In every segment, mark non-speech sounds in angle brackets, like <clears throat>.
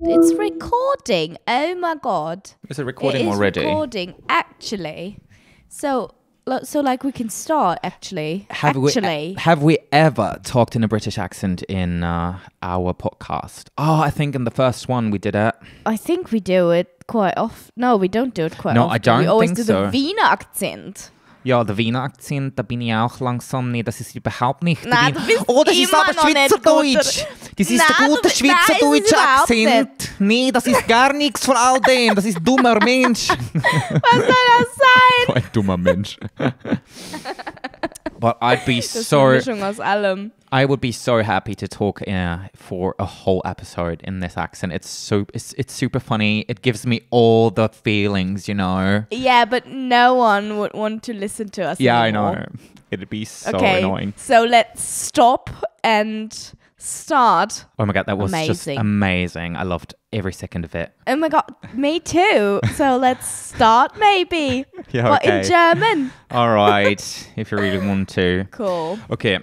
It's recording. Oh my god. Is it recording it is already? Recording actually. So so like we can start actually. Have actually. we have we ever talked in a British accent in uh, our podcast? Oh, I think in the first one we did it. I think we do it quite often. No, we don't do it quite no, often. I don't. We always do so. the Wiener accent. Ja, der Wiener Akzent, da bin ich auch langsam. Nee, das ist überhaupt nicht. Nein, du bist oh, das ist aber Schweizerdeutsch. Das ist nein, der gute Schweizerdeutsch-Akzent. Nee, das ist gar nichts von all dem. Das ist dummer Mensch. <laughs> Was soll das sein? ein dummer Mensch. <laughs> But <laughs> I'd be so. aus allem. I would be so happy to talk uh, for a whole episode in this accent. It's so it's it's super funny. It gives me all the feelings, you know. Yeah, but no one would want to listen to us. Yeah, anymore. I know. It'd be so okay, annoying. So let's stop and start. Oh my god, that was amazing. just amazing. I loved every second of it. Oh my god, me too. So let's start maybe. <laughs> yeah, okay. But in German. All right, if you really want to. Cool. Okay,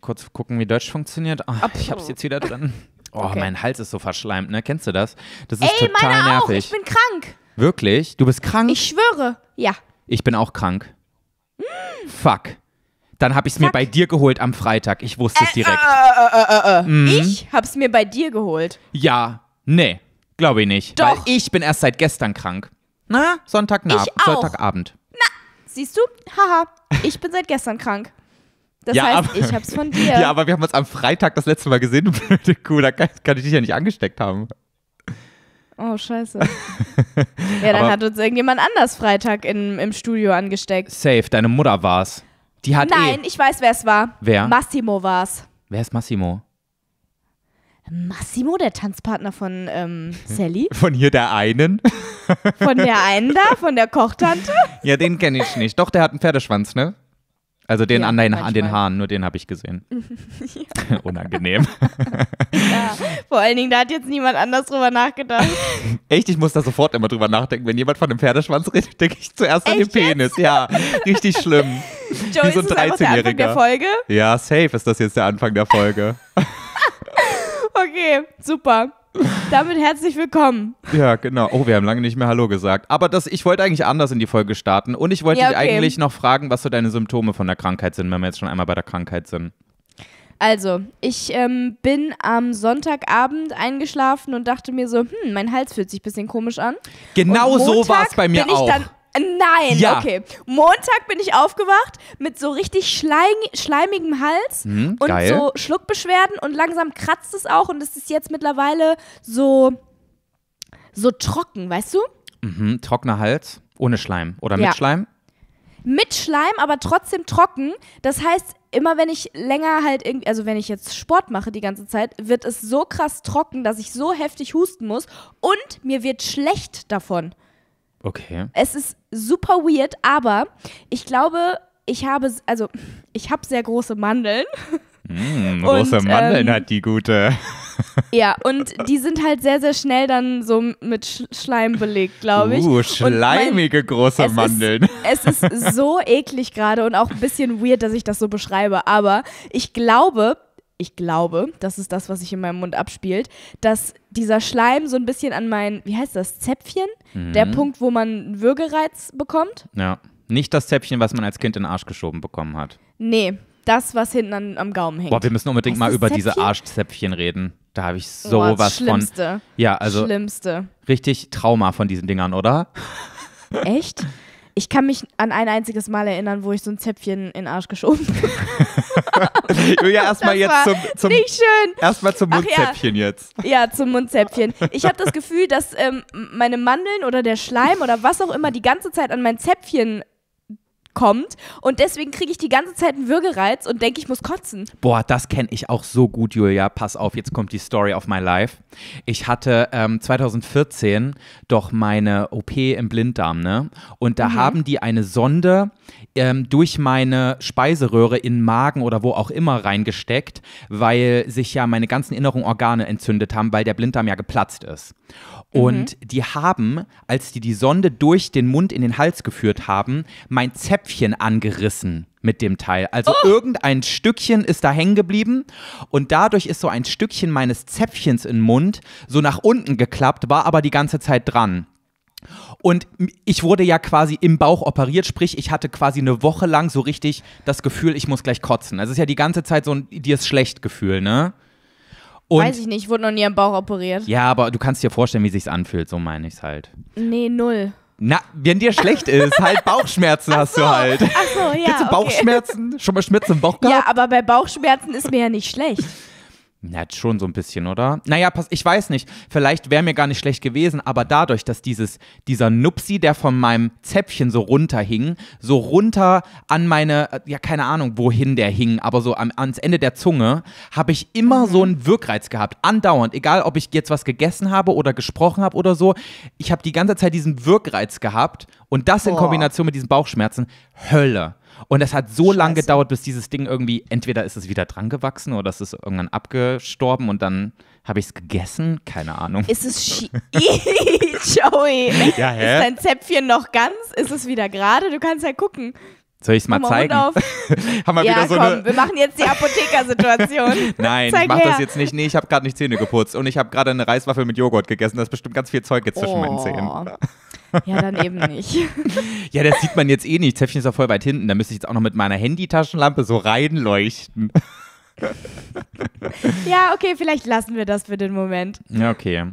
kurz gucken, wie Deutsch funktioniert. Oh, ich hab's jetzt wieder drin. Oh, okay. mein Hals ist so verschleimt, ne? Kennst du das? Das ist Ey, total meine auch. nervig. Ich bin krank. Wirklich? Du bist krank? Ich schwöre. Ja. Ich bin auch krank. Mm. Fuck. Dann habe ich es mir bei dir geholt am Freitag. Ich wusste es äh, direkt. Äh äh, äh, äh, äh, mhm. Ich hab's mir bei dir geholt. Ja, nee, glaube ich nicht. Doch. Weil ich bin erst seit gestern krank. Na, Sonntagnacht, ich auch. Sonntagabend. Na, siehst du? Haha, ich bin seit gestern krank. Das ja, heißt, aber, ich hab's von dir. <laughs> Ja, aber wir haben uns am Freitag das letzte Mal gesehen, du <laughs> blöde Kuh. Da kann, kann ich dich ja nicht angesteckt haben. Oh, scheiße. <laughs> ja, dann aber hat uns irgendjemand anders Freitag in, im Studio angesteckt. Safe, deine Mutter war's. Die hat eh Nein, eh. ich weiß, wer es war. Wer? Massimo war's. Wer ist Massimo? Massimo, der Tanzpartner von ähm, Sally. <laughs> Von hier der einen. Von der einen da, von der Kochtante. Ja, den kenne ich nicht. Doch, der hat einen Pferdeschwanz, ne? Also den ja, an, den, an den Haaren, nur den habe ich gesehen. <laughs> <laughs> Unangenehm. <laughs> ja, vor allen Dingen, da hat jetzt niemand anders drüber nachgedacht. Echt, ich muss da sofort immer drüber nachdenken. Wenn jemand von einem Pferdeschwanz redet, denke ich zuerst Echt, an den Penis. Jetzt? Ja, richtig schlimm. Joe, Wie so ein ist das 13 der Anfang der Folge? Ja, safe ist das jetzt der Anfang der Folge. okay, super. <laughs> Damit herzlich willkommen. Ja, genau. Oh, wir haben lange nicht mehr Hallo gesagt. Aber das, ich wollte eigentlich anders in die Folge starten. Und ich wollte ja, okay. dich eigentlich noch fragen, was so deine Symptome von der Krankheit sind, wenn wir jetzt schon einmal bei der Krankheit sind. Also, ich ähm, bin am Sonntagabend eingeschlafen und dachte mir so, hm, mein Hals fühlt sich ein bisschen komisch an. Genau so war es bei mir bin auch. Ich dann äh, nein, ja. okay. Montag bin ich aufgewacht mit so richtig schleim schleimigem Hals mhm, und geil. so Schluckbeschwerden und langsam kratzt es auch und es ist jetzt mittlerweile so, so trocken, weißt du? Mhm, trockener Hals, ohne Schleim oder mit ja. Schleim? Mit Schleim, aber trotzdem trocken. Das heißt, immer wenn ich länger halt irgendwie, also wenn ich jetzt Sport mache die ganze Zeit, wird es so krass trocken, dass ich so heftig husten muss und mir wird schlecht davon. Okay. Es ist super weird, aber ich glaube, ich habe, also ich habe sehr große Mandeln. Mm, große und, Mandeln ähm, hat die gute. <laughs> Ja, und <laughs> die sind halt sehr, sehr schnell dann so mit Sch Schleim belegt, glaube ich. Uh, schleimige mein, große es Mandeln. Ist, <laughs> es ist so eklig gerade und auch ein bisschen weird, dass ich das so beschreibe, aber ich glaube, ich glaube, das ist das, was sich in meinem Mund abspielt, dass dieser Schleim so ein bisschen an mein, wie heißt das, Zäpfchen? der mhm. Punkt, wo man einen Würgereiz bekommt. Ja. Nicht das Zäpfchen, was man als Kind in den Arsch geschoben bekommen hat. Nee, das, was hinten an, am Gaumen hängt. Boah, wir müssen unbedingt mal über Zäpfchen? diese Arschzäpfchen reden. Da habe ich sowas Boah, Schlimmste. Ja, also. Schlimmste. Richtig Trauma von diesen Dingern, oder? Echt? <laughs> Ich kann mich an ein einziges Mal erinnern, wo ich so ein Zäpfchen in den Arsch geschoben habe. ja, erstmal jetzt zum, zum nicht schön. Erstmal zum Mundzäpfchen ja. jetzt. Ja, zum Mundzäpfchen. Ich habe das Gefühl, dass ähm, meine Mandeln oder der Schleim oder was auch immer die ganze Zeit an mein Zäpfchen kommt. Und deswegen kriege ich die ganze Zeit einen Würgereiz und denke, ich muss kotzen. Boah, das kenne ich auch so gut, Julia. Pass auf, jetzt kommt die Story of my life. Ich hatte ähm, 2014 doch meine OP im Blinddarm, ne? Und da mhm. haben die eine Sonde ähm, durch meine Speiseröhre in Magen oder wo auch immer reingesteckt, weil sich ja meine ganzen inneren Organe entzündet haben, weil der Blinddarm ja geplatzt ist. Und mhm. die haben, als die die Sonde durch den Mund in den Hals geführt haben, mein Zäpfchen angerissen mit dem Teil. Also oh. irgendein Stückchen ist da hängen geblieben und dadurch ist so ein Stückchen meines Zäpfchens im Mund so nach unten geklappt, war aber die ganze Zeit dran. Und ich wurde ja quasi im Bauch operiert, sprich, ich hatte quasi eine Woche lang so richtig das Gefühl, ich muss gleich kotzen. Also es ist ja die ganze Zeit so ein dir ist schlecht Gefühl, ne? Und Weiß ich nicht, wurde noch nie am Bauch operiert. Ja, aber du kannst dir vorstellen, wie sich's anfühlt, so meine ich's halt. Nee, null. Na, wenn dir schlecht ist, halt Bauchschmerzen hast so, du halt. Ach so, ja. Kennst du Bauchschmerzen? Okay. Schon mal Schmerzen im Bauch gehabt? Ja, aber bei Bauchschmerzen ist mir ja nicht schlecht. Na, schon so ein bisschen, oder? Naja, pass, ich weiß nicht. Vielleicht wäre mir gar nicht schlecht gewesen, aber dadurch, dass dieses, dieser Nupsi, der von meinem Zäpfchen so runterhing, so runter an meine, äh, ja, keine Ahnung, wohin der hing, aber so am, ans Ende der Zunge, habe ich immer so mhm. einen Wirkreiz gehabt. Andauernd. Egal, ob ich jetzt was gegessen habe oder gesprochen habe oder so. Ich habe die ganze Zeit diesen Wirkreiz gehabt und das in Kombination mit diesen Bauchschmerzen. Hölle. Und es hat so lange gedauert, bis dieses Ding irgendwie, entweder ist es wieder dran gewachsen oder es ist irgendwann abgestorben und dann habe ich es gegessen. Keine Ahnung. Ist es <laughs> Joey, <laughs> ja, ist dein Zäpfchen noch ganz? Ist es wieder gerade? Du kannst ja gucken. Soll ich es mal, mal zeigen? <laughs> Haben wir ja, wieder so komm, eine wir machen jetzt die Apothekersituation. Nein, Zeig mach her. das jetzt nicht. Nee, ich habe gerade nicht Zähne geputzt und ich habe gerade eine Reiswaffel mit Joghurt gegessen. Da ist bestimmt ganz viel Zeug jetzt oh. zwischen meinen Zähnen. Oh. Ja, dann eben nicht. <laughs> ja, das sieht man jetzt eh nicht. Zäffchen ist ja voll weit hinten. Da müsste ich jetzt auch noch mit meiner Handytaschenlampe so reinleuchten. <laughs> ja, okay, vielleicht lassen wir das für den Moment. Ja, okay.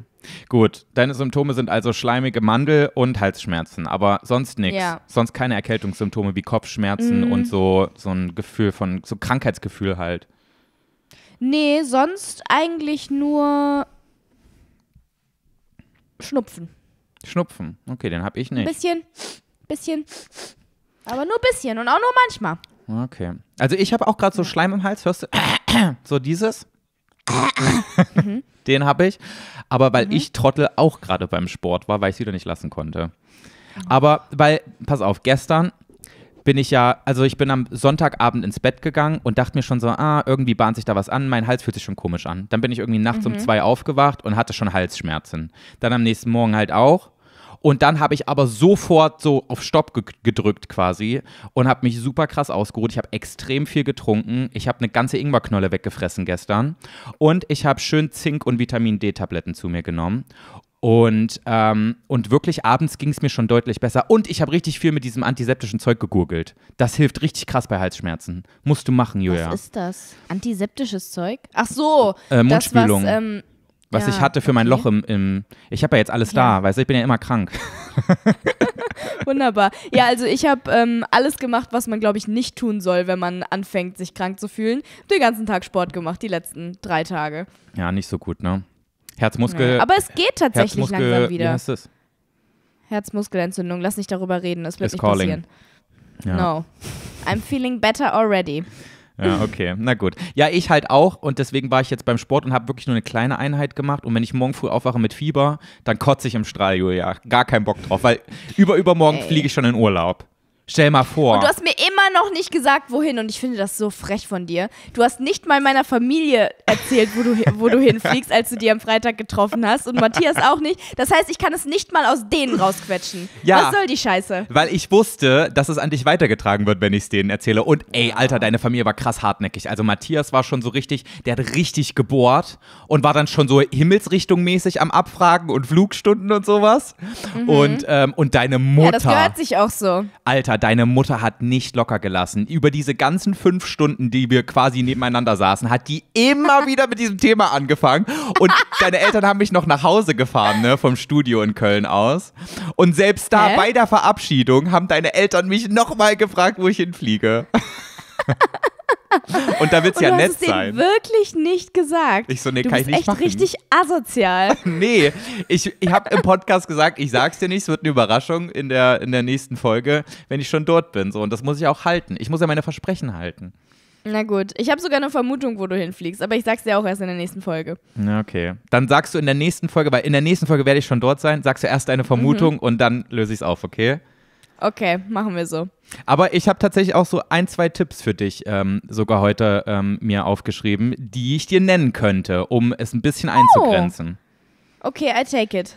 Gut, deine Symptome sind also schleimige Mandel und Halsschmerzen, aber sonst nichts. Ja. Sonst keine Erkältungssymptome wie Kopfschmerzen mm. und so, so ein Gefühl von, so Krankheitsgefühl halt. Nee, sonst eigentlich nur Schnupfen. Schnupfen. Okay, den habe ich nicht. Ein bisschen, bisschen. Aber nur ein bisschen und auch nur manchmal. Okay. Also ich habe auch gerade so Schleim im Hals, hörst du? <clears throat> So dieses. Mhm. <laughs> Den habe ich. Aber weil mhm. ich Trottel auch gerade beim Sport war, weil ich es wieder nicht lassen konnte. Mhm. Aber weil, pass auf, gestern bin ich ja, also ich bin am Sonntagabend ins Bett gegangen und dachte mir schon so, ah, irgendwie bahnt sich da was an, mein Hals fühlt sich schon komisch an. Dann bin ich irgendwie nachts mhm. um zwei aufgewacht und hatte schon Halsschmerzen. Dann am nächsten Morgen halt auch und dann habe ich aber sofort so auf Stopp ge gedrückt quasi und habe mich super krass ausgeruht. Ich habe extrem viel getrunken. Ich habe eine ganze Ingwerknolle weggefressen gestern. Und ich habe schön Zink- und Vitamin D-Tabletten zu mir genommen. Und, ähm, und wirklich abends ging es mir schon deutlich besser. Und ich habe richtig viel mit diesem antiseptischen Zeug gegurgelt. Das hilft richtig krass bei Halsschmerzen. Musst du machen, Julia. Was ist das? Antiseptisches Zeug? Ach so. Äh, Mundspülung. Das, was, ähm, was ja, ich hatte für okay. mein Loch im, im ich habe ja jetzt alles ja. da, weißt du, ich bin ja immer krank. <laughs> Wunderbar. Ja, also ich habe ähm, alles gemacht, was man, glaube ich, nicht tun soll, wenn man anfängt, sich krank zu fühlen. Den ganzen Tag Sport gemacht, die letzten drei Tage. Ja, nicht so gut, ne? Herzmuskel. Ja. aber es geht tatsächlich Herzmuskel, langsam wieder. Wie heißt das? Herzmuskelentzündung, lass nicht darüber reden, es wird Is nicht calling. passieren. Ja. No. I'm feeling better already. Ja, okay, na gut. Ja, ich halt auch und deswegen war ich jetzt beim Sport und habe wirklich nur eine kleine Einheit gemacht und wenn ich morgen früh aufwache mit Fieber, dann kotze ich im Strahl, Julia. Gar keinen Bock drauf, weil über übermorgen fliege ich schon in Urlaub. Stell mal vor. Und du hast mir immer noch nicht gesagt, wohin. Und ich finde das so frech von dir. Du hast nicht mal meiner Familie erzählt, wo du, wo du hinfliegst, als du die am Freitag getroffen hast. Und Matthias auch nicht. Das heißt, ich kann es nicht mal aus denen rausquetschen. Ja, Was soll die Scheiße? Weil ich wusste, dass es an dich weitergetragen wird, wenn ich es denen erzähle. Und ey, Alter, deine Familie war krass hartnäckig. Also Matthias war schon so richtig, der hat richtig gebohrt und war dann schon so himmelsrichtungmäßig am Abfragen und Flugstunden und sowas. Mhm. Und, ähm, und deine Mutter. Ja, das gehört sich auch so. Alter. Alter, deine Mutter hat nicht locker gelassen. Über diese ganzen fünf Stunden, die wir quasi nebeneinander saßen, hat die immer <laughs> wieder mit diesem Thema angefangen. Und deine Eltern haben mich noch nach Hause gefahren, ne, vom Studio in Köln aus. Und selbst da Hä? bei der Verabschiedung haben deine Eltern mich nochmal gefragt, wo ich hinfliege. <laughs> <laughs> Und da wird es ja nett sein. wirklich nicht gesagt. Ich so, nee, du kann ich nicht echt richtig asozial. <laughs> nee, ich, ich habe im Podcast gesagt, ich sag's dir nicht, es wird eine Überraschung in der, in der nächsten Folge, wenn ich schon dort bin. So, und das muss ich auch halten. Ich muss ja meine Versprechen halten. Na gut, ich habe sogar eine Vermutung, wo du hinfliegst, aber ich sag's dir auch erst in der nächsten Folge. Na okay. Dann sagst du in der nächsten Folge, weil in der nächsten Folge werde ich schon dort sein, sagst du erst deine mhm. Vermutung mhm. und dann löse ich es auf, okay? Okay, machen wir so. Aber ich habe tatsächlich auch so ein, zwei Tipps für dich ähm, sogar heute ähm, mir aufgeschrieben, die ich dir nennen könnte, um es ein bisschen oh. einzugrenzen. Okay, I take it.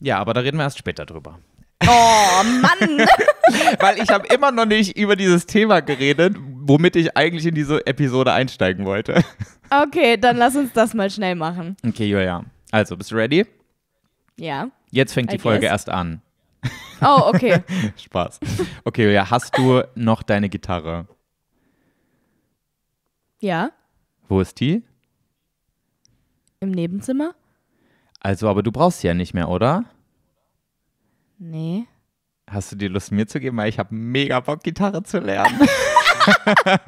Ja, aber da reden wir erst später drüber. Oh Mann! <laughs> Weil ich habe immer noch nicht über dieses Thema geredet, womit ich eigentlich in diese Episode einsteigen wollte. Okay, dann lass uns das mal schnell machen. Okay, Julia. Also, bist du ready? Ja. Jetzt fängt I die guess. Folge erst an. <laughs> Oh, okay. <laughs> Spaß. Okay, Julia, hast du noch deine Gitarre? Ja. Wo ist die? Im Nebenzimmer. Also, aber du brauchst sie ja nicht mehr, oder? Nee. Hast du dir Lust, mir zu geben? Weil ich habe mega Bock, Gitarre zu lernen. <laughs>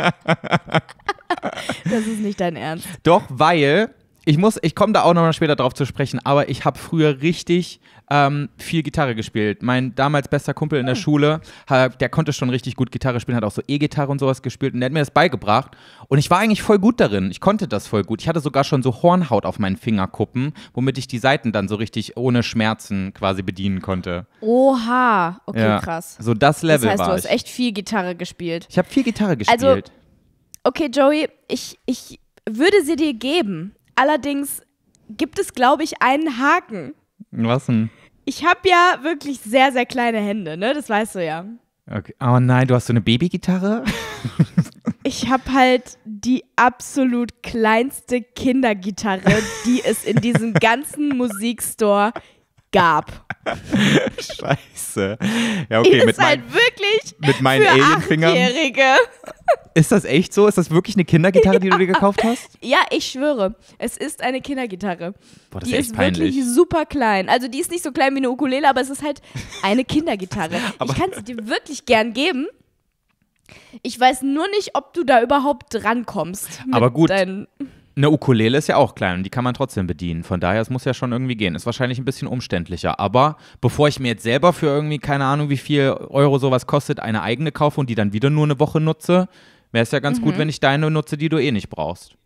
das ist nicht dein Ernst. Doch, weil ich muss, ich komme da auch nochmal später drauf zu sprechen, aber ich habe früher richtig ähm, viel Gitarre gespielt. Mein damals bester Kumpel in der ah. Schule, der konnte schon richtig gut Gitarre spielen, hat auch so E-Gitarre und sowas gespielt und der hat mir das beigebracht. Und ich war eigentlich voll gut darin. Ich konnte das voll gut. Ich hatte sogar schon so Hornhaut auf meinen Fingerkuppen, womit ich die Saiten dann so richtig ohne Schmerzen quasi bedienen konnte. Oha, okay, ja. krass. So das Level war Das heißt, war du hast ich. echt viel Gitarre gespielt. Ich habe viel Gitarre also, gespielt. Also, okay, Joey, ich, ich würde sie dir geben. Allerdings gibt es, glaube ich, einen Haken. Was denn? Ich habe ja wirklich sehr, sehr kleine Hände, ne? Das weißt du ja. Okay. Oh nein, du hast so eine Babygitarre? <laughs> ich habe halt die absolut kleinste Kindergitarre, die es in diesem ganzen Musikstore gab. <laughs> Scheiße. Ja, okay. Ist mit mein, halt wirklich mit meinen Alienfingern. Ist das echt so? Ist das wirklich eine Kindergitarre, ja. die du dir gekauft <laughs> hast? Ja, ich schwöre. Es ist eine Kindergitarre. Boah, das die ist, ist wirklich super klein. Also die ist nicht so klein wie eine Ukulele, aber es ist halt eine Kindergitarre. <laughs> ich kann sie dir wirklich gern geben. Ich weiß nur nicht, ob du da überhaupt drankommst. Aber gut. Eine Ukulele ist ja auch klein und die kann man trotzdem bedienen. Von daher, es muss ja schon irgendwie gehen. Ist wahrscheinlich ein bisschen umständlicher. Aber bevor ich mir jetzt selber für irgendwie, keine Ahnung, wie viel Euro sowas kostet, eine eigene kaufe und die dann wieder nur eine Woche nutze, wäre es ja ganz mhm. gut, wenn ich deine nutze, die du eh nicht brauchst.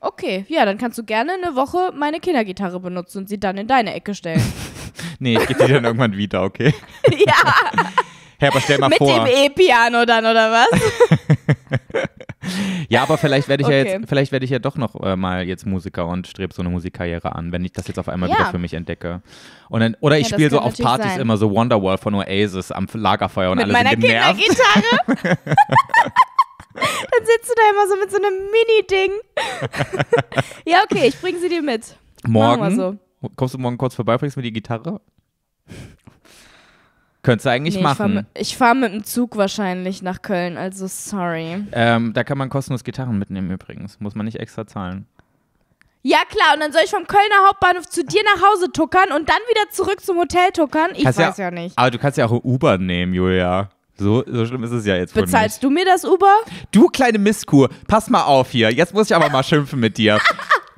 Okay, ja, dann kannst du gerne eine Woche meine Kindergitarre benutzen und sie dann in deine Ecke stellen. <laughs> nee, ich gebe die dann irgendwann wieder, okay? <laughs> ja. Herr, aber stell mal Mit vor. Mit dem E-Piano dann, oder was? <laughs> ja, aber vielleicht werde ich okay. ja jetzt, vielleicht werde ich ja doch noch äh, mal jetzt Musiker und strebe so eine Musikkarriere an, wenn ich das jetzt auf einmal ja. wieder für mich entdecke. Und dann, oder ich ja, spiele so auf Partys sein. immer so Wonderwall von Oasis am Lagerfeuer und alles alle sind genervt. Kindergitarre. <laughs> dann sitzt du da immer so mit so einem Mini-Ding. <laughs> ja, okay, ich bringe sie dir mit. Morgen. So. Kommst du morgen kurz vorbei, bringst mir die Gitarre? Könntest du eigentlich nee, machen. Ich fahre fahr mit dem Zug wahrscheinlich nach Köln, also sorry. Ähm, da kann man kostenlos Gitarren mitnehmen übrigens. Muss man nicht extra zahlen. Ja, klar. Und dann soll ich vom Kölner Hauptbahnhof zu dir nach Hause tuckern und dann wieder zurück zum Hotel tuckern? Ich kannst weiß ja, ja, nicht. Aber du kannst ja auch Uber nehmen, Julia. So, so schlimm ist es ja jetzt. Bezahlst du mir das Uber? Du kleine Misskuh, pass mal auf hier. Jetzt muss ich aber mal schimpfen mit dir. <laughs>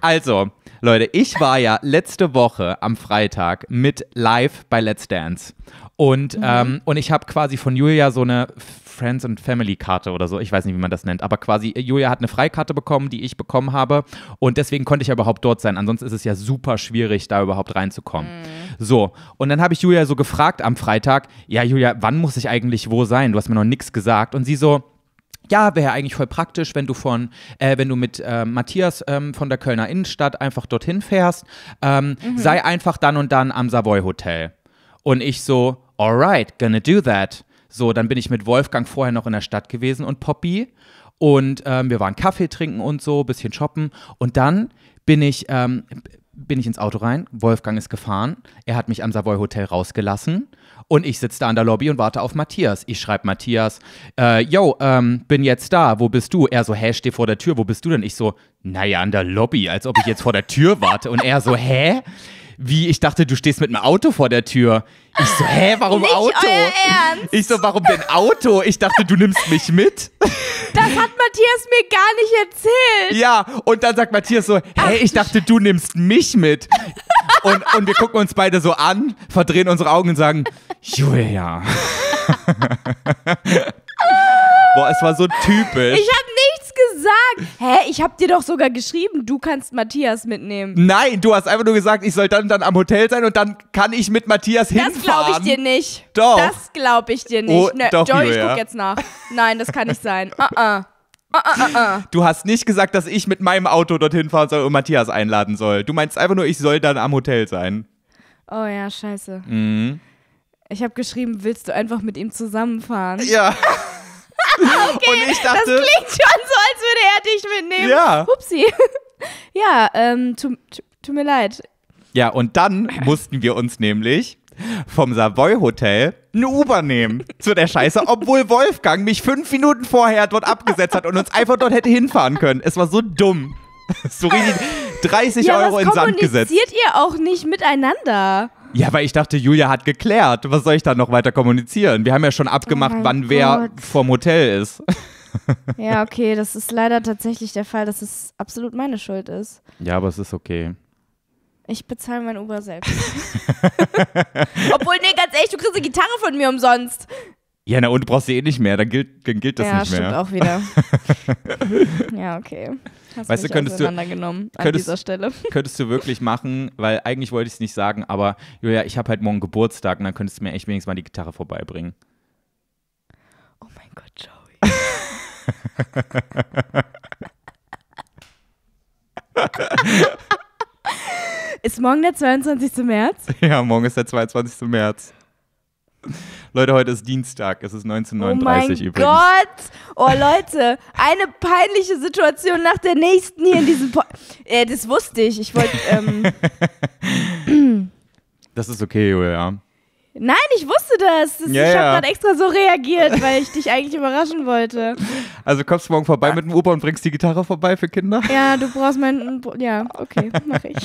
Also, Leute, ich war ja letzte Woche am Freitag mit live bei Let's Dance. Und, mhm. ähm, und ich habe quasi von Julia so eine Friends and Family Karte oder so, ich weiß nicht, wie man das nennt, aber quasi äh, Julia hat eine Freikarte bekommen, die ich bekommen habe und deswegen konnte ich ja überhaupt dort sein. Ansonsten ist es ja super schwierig, da überhaupt reinzukommen. Mhm. So, und dann habe ich Julia so gefragt am Freitag, ja Julia, wann muss ich eigentlich wo sein? Du hast mir noch nichts gesagt und sie so ja, wäre eigentlich voll praktisch, wenn du von, äh, wenn du mit äh, Matthias ähm, von der Kölner Innenstadt einfach dorthin fährst. Ähm, mhm. Sei einfach dann und dann am Savoy Hotel. Und ich so, alright, gonna do that. So, dann bin ich mit Wolfgang vorher noch in der Stadt gewesen und Poppy. Und ähm, wir waren Kaffee trinken und so, bisschen shoppen. Und dann bin ich, ähm, bin ich ins Auto rein. Wolfgang ist gefahren. Er hat mich am Savoy Hotel rausgelassen. Und ich sitze da in der Lobby und warte auf Matthias. Ich schreibe Matthias, äh, yo, ähm, bin jetzt da, wo bist du? Er so, hä, steh vor der Tür, wo bist du denn? Ich so, naja, an der Lobby, als ob ich jetzt vor der Tür warte. Und er so, hä? wie ich dachte, du stehst mit einem Auto vor der Tür. Ich so, hä, warum Nicht Auto? Ich so, warum denn Auto? Ich dachte, du nimmst mich mit. Das hat Matthias mir gar nicht erzählt. Ja, und dann sagt Matthias so, hä, ich dachte, du nimmst mich mit. Und, und wir gucken uns beide so an, verdrehen unsere Augen und sagen, Julia. <laughs> Boah, es war so typisch. Ich hab nicht gesagt. Hä, ich hab dir doch sogar geschrieben, du kannst Matthias mitnehmen. Nein, du hast einfach nur gesagt, ich soll dann, dann am Hotel sein und dann kann ich mit Matthias das hinfahren. Das glaube ich dir nicht. Doch. Das glaube ich dir nicht. Oh, ne, doch, Joy, ich guck jetzt nach. Nein, das kann nicht sein. Uh-uh. Ah, Uh-uh-uh. Ah. Ah, du hast nicht gesagt, dass ich mit meinem Auto dorthin fahren soll und Matthias einladen soll. Du meinst einfach nur, ich soll dann am Hotel sein. Oh ja, scheiße. Mhm. Ich habe geschrieben, willst du einfach mit ihm zusammenfahren? Ja okay, und ich dachte, das klingt schon so, als würde er dich mitnehmen. Ja. Upsi. <laughs> ja, ähm, tut tu mir leid. Ja, und dann mussten wir uns nämlich vom Savoy Hotel ein Uber nehmen zu der Scheiße, obwohl Wolfgang mich fünf Minuten vorher dort abgesetzt hat und uns einfach dort hätte hinfahren können. Es war so dumm. <laughs> so richtig 30 ja, Euro in Sand gesetzt. kommuniziert ihr auch nicht miteinander? Ja, weil ich dachte, Julia hat geklärt. Was soll ich da noch weiter kommunizieren? Wir haben ja schon abgemacht, oh wann Gott. wer vorm Hotel ist. Ja, okay, das ist leider tatsächlich der Fall, dass es absolut meine Schuld ist. Ja, aber es ist okay. Ich bezahle mein Uber selbst. <laughs> Obwohl, nee, ganz ehrlich, du kriegst eine Gitarre von mir umsonst. Ja, na und du brauchst du eh nicht mehr, dann gilt, dann gilt das ja, nicht mehr. Ja, stimmt auch wieder. <laughs> ja, okay. Hast weißt du, könntest du, an könntest, dieser Stelle. <laughs> Könntest du wirklich machen, weil eigentlich wollte ich es nicht sagen, aber Julia, ich habe halt morgen Geburtstag und dann könntest du mir echt wenigstens mal die Gitarre vorbeibringen. Oh mein Gott, Joey. <laughs> ist morgen der 22. März? Ja, morgen ist der 22. März. Leute, heute ist Dienstag, es ist 1939 oh mein übrigens. Gott! Oh Leute, eine peinliche Situation nach der nächsten hier in diesem po äh, Das wusste ich. Ich wollte. Ähm <clears throat> das ist okay, Julia. Nein, ich wusste das. das ja, ich habe gerade extra so reagiert, weil ich dich eigentlich überraschen wollte. Also kommst du morgen vorbei mit dem Opa und bringst die Gitarre vorbei für Kinder? Ja, du brauchst meinen. Ja, okay, mach ich. <laughs>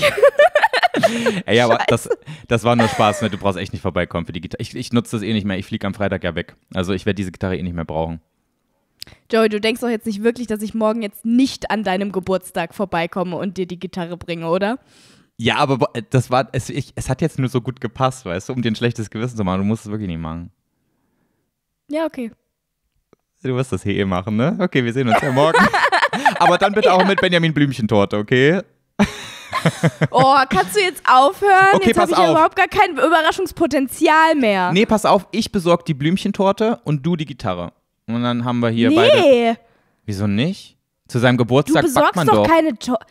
<laughs> Ey, aber das, das war nur Spaß. Ne? Du brauchst echt nicht vorbeikommen für die Gitarre. Ich, ich nutze das eh nicht mehr. Ich fliege am Freitag ja weg. Also ich werde diese Gitarre eh nicht mehr brauchen. Joey, du denkst doch jetzt nicht wirklich, dass ich morgen jetzt nicht an deinem Geburtstag vorbeikomme und dir die Gitarre bringe, oder? Ja, aber äh, das war, es, ich, es hat jetzt nur so gut gepasst, weißt du, um dir ein schlechtes Gewissen zu machen. Du musst es wirklich nicht machen. Ja, okay. Du wirst das hier eh, eh machen, ne? Okay, wir sehen uns ja morgen. <laughs> aber dann bitte ja. auch mit Benjamin Blümchentorte, okay? oh, kannst du jetzt aufhören? Okay, jetzt habe ich ja überhaupt gar kein Überraschungspotenzial mehr. Nee, pass auf, ich besorge die Blümchentorte und du die Gitarre. Und dann haben wir hier nee. beide. Wieso nicht? Zu seinem Geburtstag du backt man doch. Du besorgst doch keine Torte.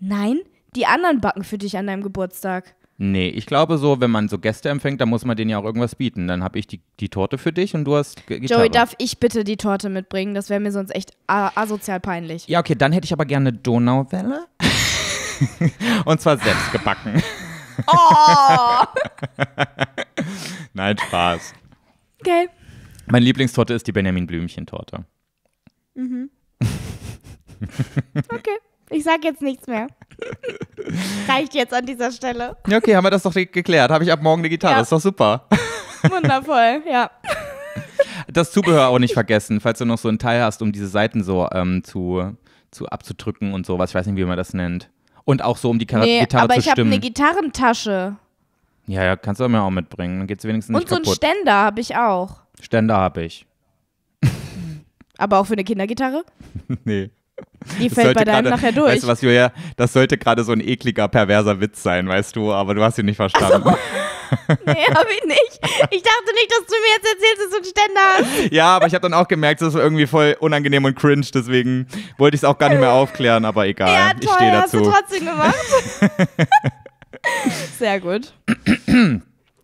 Nein, die anderen backen für dich an deinem Geburtstag. Nee, ich glaube so, wenn man so Gäste empfängt, dann muss man denen ja auch irgendwas bieten. Dann habe ich die, die Torte für dich und du hast G Gitarre. Joey, darf ich bitte die Torte mitbringen? Das wäre mir sonst echt asozial peinlich. Ja, okay, dann hätte ich aber gerne Donauwelle. <laughs> Und zwar selbst gebacken. Oh! <laughs> Nein, Spaß. Okay. Meine Lieblingstorte ist die Benjamin Blümchen-Torte. Mhm. okay. Ich sag jetzt nichts mehr. Reicht jetzt an dieser Stelle. Ja, okay, haben wir das doch geklärt. Habe ich ab morgen eine Gitarre. Ja. Ist doch super. Wundervoll, ja. Das Zubehör auch nicht vergessen, falls du noch so einen Teil hast, um diese Seiten so ähm, zu, zu abzudrücken und so Ich weiß nicht, wie man das nennt. Und auch so, um die Gitarre, nee, Gitarre zu stimmen. aber ich habe eine Gitarrentasche. Ja, ja, kannst du mir auch mitbringen. Dann geht es wenigstens nicht Und so einen Ständer habe ich auch. Ständer habe ich. <laughs> aber auch für eine Kindergitarre? <laughs> nee. Die das fällt bei deinem grade, nachher durch. Weißt du was, Julia? Das sollte gerade so ein ekliger, perverser Witz sein, weißt du, aber du hast ihn nicht verstanden. Also. <laughs> <laughs> Nee, hab ich nicht. Ich dachte nicht, dass du mir jetzt erzählst, dass du einen Ständer hast. <laughs> Ja, aber ich habe dann auch gemerkt, das war irgendwie voll unangenehm und cringe, deswegen wollte ich es auch gar nicht mehr aufklären, aber egal. Ja, toll, ich stehe dazu. Hast du trotzdem gemacht. <laughs> Sehr gut.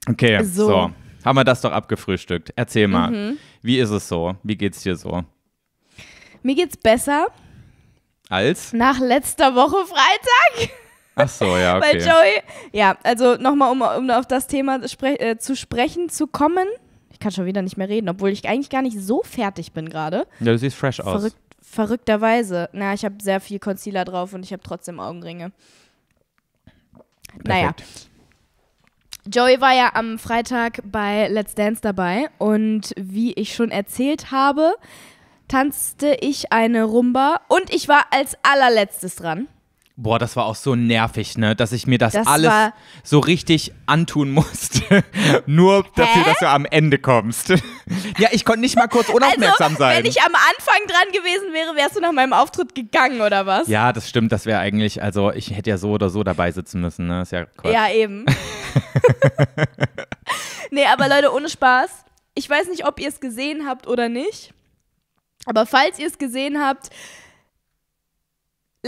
Okay, so. so. Haben wir das doch abgefrühstückt. Erzähl mal, mhm. wie ist es so? Wie geht's dir so? Mir geht's besser. Als? Nach letzter Woche Freitag. Ach so, ja, okay. Weil Joey, ja, also nochmal, um, um auf das Thema spre äh, zu sprechen zu kommen. Ich kann schon wieder nicht mehr reden, obwohl ich eigentlich gar nicht so fertig bin gerade. Ja, du siehst fresh Verrück aus. Verrückterweise. Na, ich habe sehr viel Concealer drauf und ich habe trotzdem Augenringe. Perfekt. Naja. Joey war ja am Freitag bei Let's Dance dabei und wie ich schon erzählt habe, tanzte ich eine Rumba und ich war als allerletztes dran. Boah, das war auch so nervig, ne? Dass ich mir das, das alles so richtig antun musste. <laughs> Nur Hä? dass du am Ende kommst. <laughs> ja, ich konnte nicht mal kurz also, unaufmerksam also, sein. Wenn ich am Anfang dran gewesen wäre, wärst du nach meinem Auftritt gegangen, oder was? Ja, das stimmt. Das wäre eigentlich, also ich hätte ja so oder so dabei sitzen müssen, ne? Ist ja Quatsch. Ja, eben. <laughs> nee, aber Leute, ohne Spaß. Ich weiß nicht, ob ihr es gesehen habt oder nicht. Aber falls ihr es gesehen habt,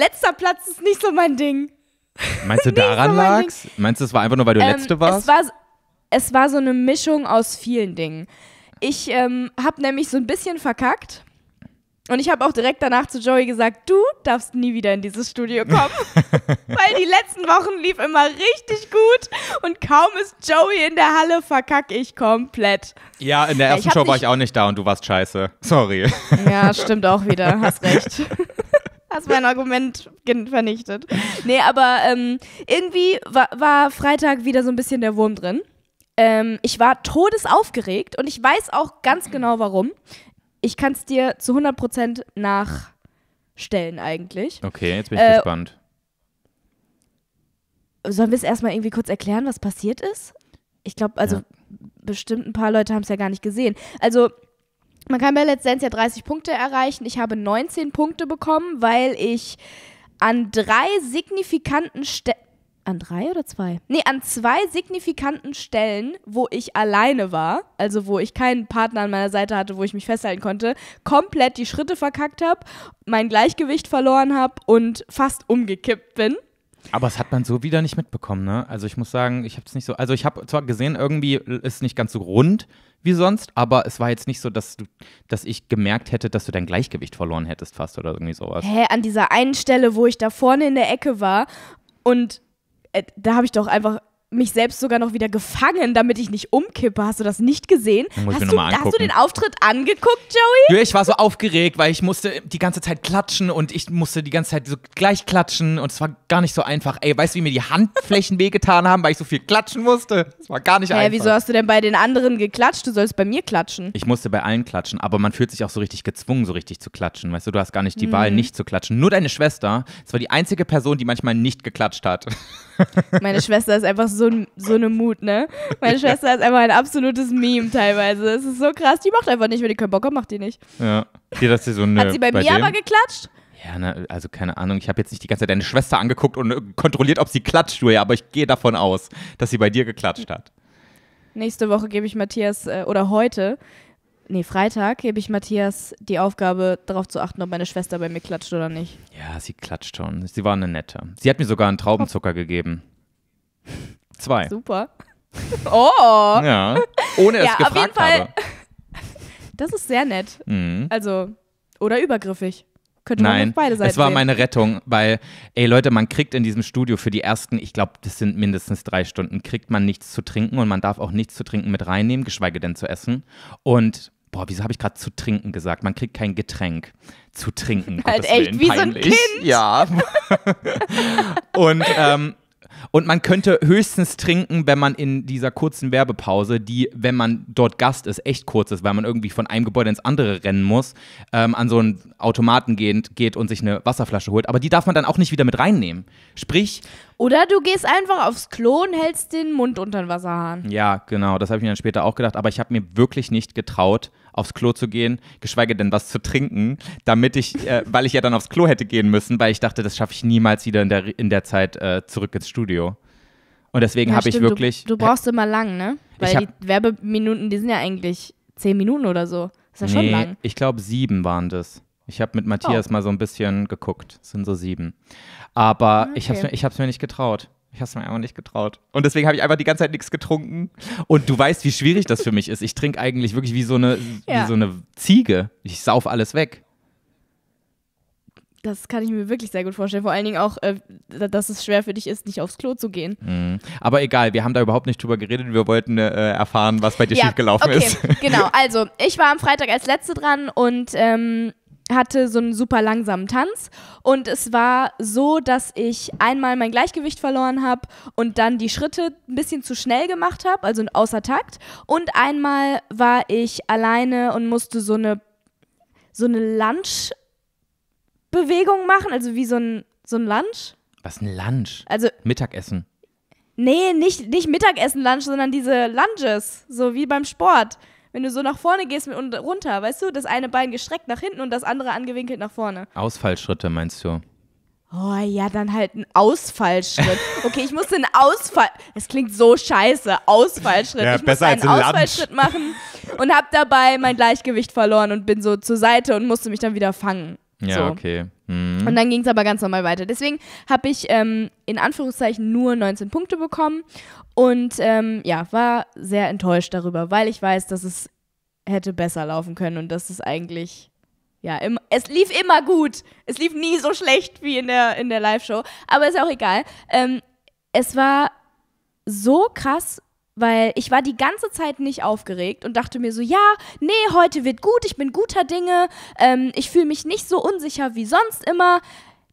letzter Platz ist nicht so mein Ding. Meinst du daran so lag's? Meinst du, es war einfach nur, weil du ähm, letzte warst? Es war, es war so eine Mischung aus vielen Dingen. Ich ähm, habe nämlich so ein bisschen verkackt. Und ich habe auch direkt danach zu Joey gesagt, du darfst nie wieder in dieses Studio kommen, <laughs> weil die letzten Wochen lief immer richtig gut und kaum ist Joey in der Halle, verkacke ich komplett. Ja, in der ersten ja, Show war ich auch nicht da und du warst scheiße. Sorry. Ja, stimmt auch wieder, hast recht. <laughs> Hast mein Argument vernichtet. Nee, aber ähm, irgendwie war, war, Freitag wieder so ein bisschen der Wurm drin. Ähm, ich war todesaufgeregt und ich weiß auch ganz genau warum. Ich kann es dir zu 100% nachstellen eigentlich. Okay, jetzt bin ich äh, gespannt. Sollen wir es erstmal irgendwie kurz erklären, was passiert ist? Ich glaube, also ja. bestimmt ein paar Leute haben es ja gar nicht gesehen. Also man kann bei Let's Dance ja 30 Punkte erreichen. Ich habe 19 Punkte bekommen, weil ich an drei signifikanten Stellen. An drei oder zwei? Nee, an zwei signifikanten Stellen, wo ich alleine war, also wo ich keinen Partner an meiner Seite hatte, wo ich mich festhalten konnte, komplett die Schritte verkackt habe, mein Gleichgewicht verloren habe und fast umgekippt bin. Aber das hat man so wieder nicht mitbekommen, ne? Also ich muss sagen, ich habe es nicht so. Also ich habe zwar gesehen, irgendwie ist nicht ganz so rund wie sonst, aber es war jetzt nicht so, dass du, dass ich gemerkt hätte, dass du dein Gleichgewicht verloren hättest fast oder irgendwie sowas. Hä, an dieser einen Stelle, wo ich da vorne in der Ecke war und äh, da habe ich doch einfach mich selbst sogar noch wieder gefangen, damit ich nicht umkippe. Hast du das nicht gesehen? Hast du, hast, du, den Auftritt angeguckt, Joey? Ja, ich war so aufgeregt, weil ich musste die ganze Zeit klatschen und ich musste die ganze Zeit so gleich klatschen und es war gar nicht so einfach. Ey, weißt du, wie mir die Handflächen <laughs> wehgetan haben, weil ich so viel klatschen musste? Es war gar nicht naja, einfach. wieso hast du denn bei den anderen geklatscht? Du sollst bei mir klatschen. Ich musste bei allen klatschen, aber man fühlt sich auch so richtig gezwungen, so richtig zu klatschen. Weißt du, du hast gar nicht die mhm. Wahl, nicht zu klatschen. Nur deine Schwester, das war die einzige Person, die manchmal nicht geklatscht hat. <laughs> Meine Schwester ist einfach so, so eine Mut, ne? Meine Schwester ja. ist einfach ein absolutes Meme teilweise. Es ist so krass. Die macht einfach nicht, wenn die keinen Bock hat, macht die nicht. Ja. Die, sie so eine, hat sie bei, bei mir dem? aber geklatscht? Ja, ne, also keine Ahnung. Ich habe jetzt nicht die ganze Zeit deine Schwester angeguckt und äh, kontrolliert, ob sie klatscht, Julia, aber ich gehe davon aus, dass sie bei dir geklatscht hat. Nächste Woche gebe ich Matthias, äh, oder heute, nee, Freitag gebe ich Matthias die Aufgabe, darauf zu achten, ob meine Schwester bei mir klatscht oder nicht. Ja, sie klatscht schon. Sie war eine nette. Sie hat mir sogar einen Traubenzucker gegeben. Zwei. Super. <laughs> Oh! Ja. Ohne es ja, gefragt auf jeden Fall. habe. <laughs> Das ist sehr nett. Mhm. Also, oder übergriffig. Könnte Nein, man beide Seiten es war sehen. meine Rettung, weil, ey Leute, man kriegt in diesem Studio für die ersten, ich glaube, das sind mindestens drei Stunden, kriegt man nichts zu trinken und man darf auch nichts zu trinken mit reinnehmen, geschweige denn zu essen. Und Boah, wieso habe ich gerade zu trinken gesagt? Man kriegt kein Getränk zu trinken. Halt Gottes echt Willen, wie peinlich. so ein Kind. Ja. <laughs> und, ähm, und man könnte höchstens trinken, wenn man in dieser kurzen Werbepause, die, wenn man dort Gast ist, echt kurz ist, weil man irgendwie von einem Gebäude ins andere rennen muss, ähm, an so einen Automaten geht, geht und sich eine Wasserflasche holt. Aber die darf man dann auch nicht wieder mit reinnehmen. Sprich. Oder du gehst einfach aufs Klo und hältst den Mund unter den Wasserhahn. Ja, genau. Das habe ich mir dann später auch gedacht. Aber ich habe mir wirklich nicht getraut, aufs Klo zu gehen, geschweige denn was zu trinken, damit ich, äh, weil ich ja dann aufs Klo hätte gehen müssen, weil ich dachte, das schaffe ich niemals wieder in der, in der Zeit äh, zurück ins Studio. Und deswegen ja, habe ich wirklich. Du, du brauchst immer lang, ne? Weil hab, die Werbeminuten, die sind ja eigentlich zehn Minuten oder so. ist ja nee, schon lang. Ich glaube, sieben waren das. Ich habe mit Matthias oh. mal so ein bisschen geguckt. Es sind so sieben. Aber ah, okay. ich habe es ich mir nicht getraut. Ich habe es mir einfach nicht getraut. Und deswegen habe ich einfach die ganze Zeit nichts getrunken. Und du weißt, wie schwierig das für mich ist. Ich trinke eigentlich wirklich wie so eine, ja. wie so eine Ziege. Ich sauf alles weg. Das kann ich mir wirklich sehr gut vorstellen. Vor allen Dingen auch, äh, dass es schwer für dich ist, nicht aufs Klo zu gehen. Mhm. Aber egal, wir haben da überhaupt nicht drüber geredet. Wir wollten äh, erfahren, was bei dir ja, schiefgelaufen okay. ist. Genau, <laughs> also ich war am Freitag als Letzte dran und ähm, hatte so einen super langsamen Tanz und es war so, dass ich einmal mein Gleichgewicht verloren habe und dann die Schritte ein bisschen zu schnell gemacht habe, also außer Takt und einmal war ich alleine und musste so eine so eine Lunch Bewegung machen, also wie so ein so ein Lunch. Was ein Lunch? Also Mittagessen. Nee, nicht, nicht Mittagessen-Lunch, sondern diese Lunges, so wie beim Sport wenn du so nach vorne gehst und runter, weißt du, das eine Bein gestreckt nach hinten und das andere angewinkelt nach vorne. Ausfallschritte meinst du? Oh ja, dann halt ein Ausfallschritt. <laughs> Okay, ich musste einen Ausfall. Es klingt so scheiße. Ausfallschritt. Ja, ich musste einen ein Ausfallschritt Lunch. machen und habe dabei mein Gleichgewicht verloren und bin so zur Seite und musste mich dann wieder fangen. Ja, so. okay. Mhm. Und dann ging es aber ganz normal weiter. Deswegen habe ich ähm, in Anführungszeichen nur 19 Punkte bekommen und ähm, ja, war sehr enttäuscht darüber, weil ich weiß, dass es hätte besser laufen können und dass es eigentlich ja, im, es lief immer gut. Es lief nie so schlecht wie in der, in der Live-Show. Aber ist auch egal. Ähm, es war so krass weil ich war die ganze Zeit nicht aufgeregt und dachte mir so, ja, nee, heute wird gut, ich bin guter Dinge, ähm, ich fühle mich nicht so unsicher wie sonst immer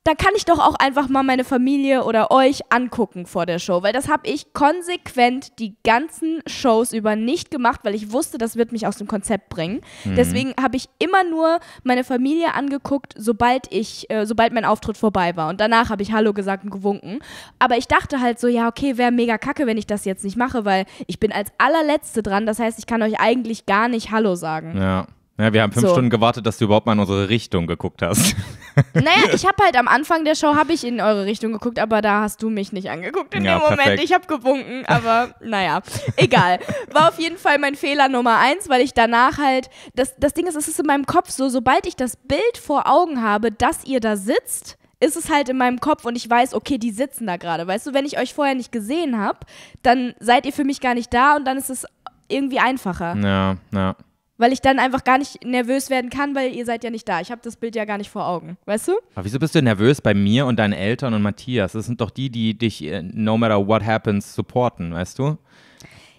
da kann ich doch auch einfach mal meine Familie oder euch angucken vor der Show, weil das habe ich konsequent die ganzen Shows über nicht gemacht, weil ich wusste, das wird mich aus dem Konzept bringen. Mhm. Deswegen habe ich immer nur meine Familie angeguckt, sobald ich, äh, sobald mein Auftritt vorbei war. Und danach habe ich Hallo gesagt und gewunken. Aber ich dachte halt so, ja, okay, wäre mega kacke, wenn ich das jetzt nicht mache, weil ich bin als allerletzte dran. Das heißt, ich kann euch eigentlich gar nicht Hallo sagen. Ja. Ja, wir haben fünf so. Stunden gewartet, dass du überhaupt mal in unsere Richtung geguckt hast. <laughs> Naja, ich habe halt am Anfang der Show habe ich in eure Richtung geguckt, aber da hast du mich nicht angeguckt in ja, dem Moment. Perfekt. Ich habe gewunken, aber naja, egal. War auf jeden Fall mein Fehler Nummer eins, weil ich danach halt, das, das Ding ist, es ist in meinem Kopf so, sobald ich das Bild vor Augen habe, dass ihr da sitzt, ist es halt in meinem Kopf und ich weiß, okay, die sitzen da gerade. Weißt du, wenn ich euch vorher nicht gesehen habe, dann seid ihr für mich gar nicht da und dann ist es irgendwie einfacher. Ja, ja weil ich dann einfach gar nicht nervös werden kann, weil ihr seid ja nicht da. Ich habe das Bild ja gar nicht vor Augen, weißt du? Aber wieso bist du nervös bei mir und deinen Eltern und Matthias? Das sind doch die, die dich äh, no matter what happens supporten, weißt du?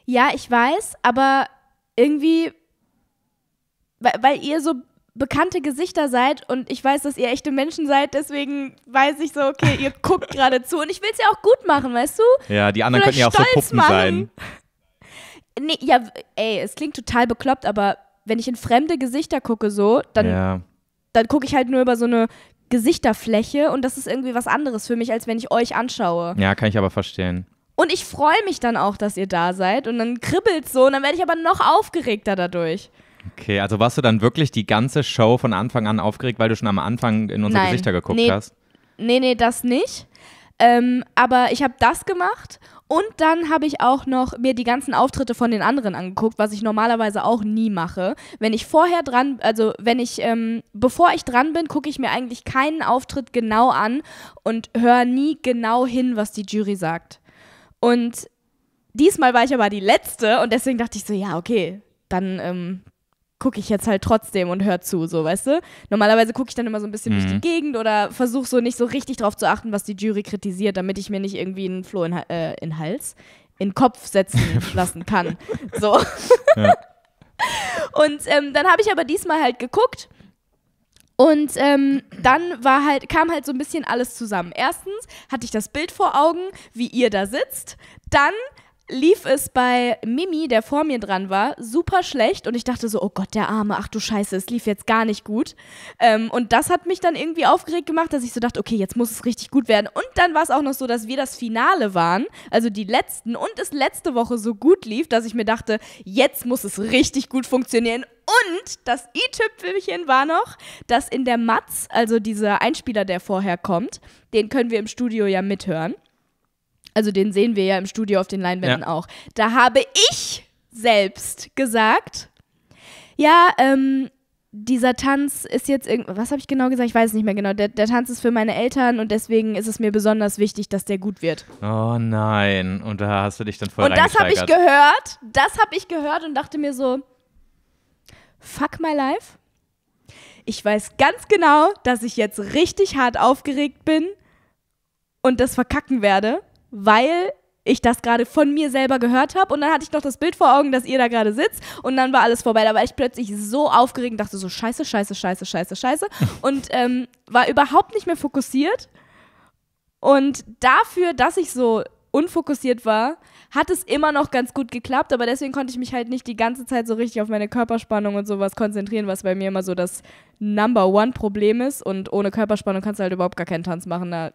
Ja, ich weiß, aber irgendwie, weil, weil ihr so bekannte Gesichter seid und ich weiß, dass ihr echte Menschen seid, deswegen weiß ich so, okay, ihr <laughs> guckt gerade zu und ich will es ja auch gut machen, weißt du? Ja, die anderen Vielleicht könnten ja auch so Puppen machen. sein. Nee, ja, ey, es klingt total bekloppt, aber wenn ich in fremde Gesichter gucke, so, dann, ja. dann gucke ich halt nur über so eine Gesichterfläche und das ist irgendwie was anderes für mich, als wenn ich euch anschaue. Ja, kann ich aber verstehen. Und ich freue mich dann auch, dass ihr da seid und dann kribbelt so und dann werde ich aber noch aufgeregter dadurch. Okay, also warst du dann wirklich die ganze Show von Anfang an aufgeregt, weil du schon am Anfang in unsere Nein. Gesichter geguckt nee, hast? Nee, nee, das nicht. Ähm, aber ich habe das gemacht und dann habe ich auch noch mir die ganzen Auftritte von den anderen angeguckt, was ich normalerweise auch nie mache. Wenn ich vorher dran, also wenn ich, ähm, bevor ich dran bin, gucke ich mir eigentlich keinen Auftritt genau an und höre nie genau hin, was die Jury sagt. Und diesmal war ich aber die Letzte und deswegen dachte ich so, ja, okay, dann ähm, gucke ich jetzt halt trotzdem und höre zu, so, weißt du? Normalerweise gucke ich dann immer so ein bisschen mhm. durch die mhm. Gegend oder versuche so nicht so richtig drauf zu achten, was die Jury kritisiert, damit ich mir nicht irgendwie einen Floh in, äh, in Hals, in Kopf setzen <laughs> lassen kann. <laughs> So. Ja. <laughs> Und ähm, dann habe ich aber diesmal halt geguckt und ähm, dann war halt, kam halt so ein bisschen alles zusammen. Erstens hatte ich das Bild vor Augen, wie ihr da sitzt. Dann lief es bei Mimi, der vor mir dran war, super schlecht und ich dachte so, oh Gott, der Arme, ach du Scheiße, es lief jetzt gar nicht gut. Ähm, und das hat mich dann irgendwie aufgeregt gemacht, dass ich so dachte, okay, jetzt muss es richtig gut werden. Und dann war es auch noch so, dass wir das Finale waren, also die letzten und es letzte Woche so gut lief, dass ich mir dachte, jetzt muss es richtig gut funktionieren und das i-Tüpfelchen war noch, dass in der Matz, also dieser Einspieler, der vorher kommt, den können wir im Studio ja mithören also den sehen wir ja im Studio auf den Leinwänden ja. auch, da habe ich selbst gesagt, ja, ähm, dieser Tanz ist jetzt irgendwie, was habe ich genau gesagt? Ich weiß es nicht mehr genau. Der, der, Tanz ist für meine Eltern und deswegen ist es mir besonders wichtig, dass der gut wird. Oh nein, und da hast du dich dann voll Und das habe ich gehört, das habe ich gehört und dachte mir so, fuck my life. Ich weiß ganz genau, dass ich jetzt richtig hart aufgeregt bin und das verkacken werde weil ich das gerade von mir selber gehört habe. Und dann hatte ich noch das Bild vor Augen, dass ihr da gerade sitzt. Und dann war alles vorbei. Da war ich plötzlich so aufgeregt und dachte so, scheiße, scheiße, scheiße, scheiße, scheiße. <laughs> Und ähm, war überhaupt nicht mehr fokussiert. Und dafür, dass ich so unfokussiert war, hat es immer noch ganz gut geklappt, aber deswegen konnte ich mich halt nicht die ganze Zeit so richtig auf meine Körperspannung und sowas konzentrieren, was bei mir immer so das Number One Problem ist. Und ohne Körperspannung kannst du halt überhaupt gar keinen Tanz machen. Da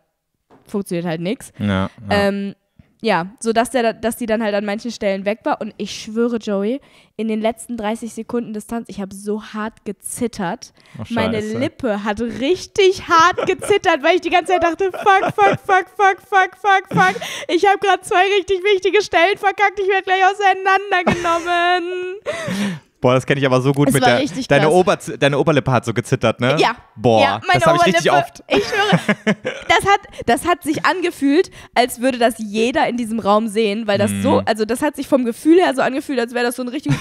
funktioniert halt nichts. Ja, ja. Ähm, ja, sodass der, dass die dann halt an manchen Stellen weg war. Und ich schwöre, Joey, in den letzten 30 Sekunden Distanz, ich habe so hart gezittert. Oh, Meine Lippe hat richtig hart gezittert, weil ich die ganze Zeit dachte, fuck, fuck, fuck, fuck, fuck, fuck, fuck. Ich habe gerade zwei richtig wichtige Stellen verkackt, ich werde gleich auseinandergenommen. Boah, das kenne ich aber so gut es mit der. Deine, Ober, deine, Oberlippe hat so gezittert, ne? Ja. Boah, ja, das habe ich richtig oft. Ich schwöre, <laughs> das hat, das hat sich angefühlt, als würde das jeder in diesem Raum sehen, weil das mm. so, mhm. also das hat sich vom Gefühl her so angefühlt, als wäre das so ein richtig.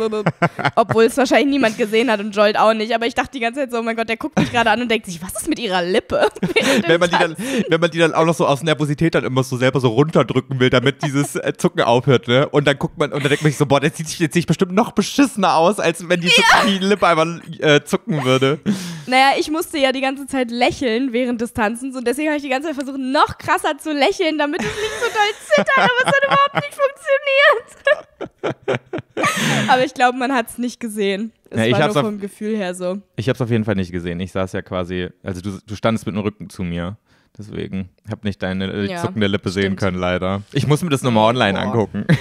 <laughs> obwohl es wahrscheinlich niemand gesehen hat und Jolt auch nicht. Aber ich dachte die ganze Zeit so, oh mein Gott, der guckt mich gerade an und denkt sich, was ist mit ihrer Lippe? <laughs> wenn, man die dann, wenn man die dann auch noch so aus Nervosität dann immer so selber so runterdrücken will, damit dieses äh, Zucken aufhört, ne? Und dann guckt man und dann denkt man sich so, boah, der zieht sich jetzt bestimmt noch beschissen beschissener aus, als wenn die, ja. die Lippe einmal äh, zucken würde. Naja, ich musste ja die ganze Zeit lächeln während des Tanzens und deswegen habe ich die ganze Zeit versucht, noch krasser zu lächeln, damit ich nicht so doll zitter, aber es hat überhaupt nicht funktioniert. aber ich glaube, man hat es nicht gesehen. Es ja, ich war nur vom auf, Gefühl her so. Ich habe es auf jeden Fall nicht gesehen. Ich saß ja quasi, also du, du standest mit dem Rücken zu mir. Deswegen habe ich nicht deine äh, ja, zuckende Lippe stimmt. sehen können, leider. Ich muss mir das nochmal online Boah. angucken. <laughs>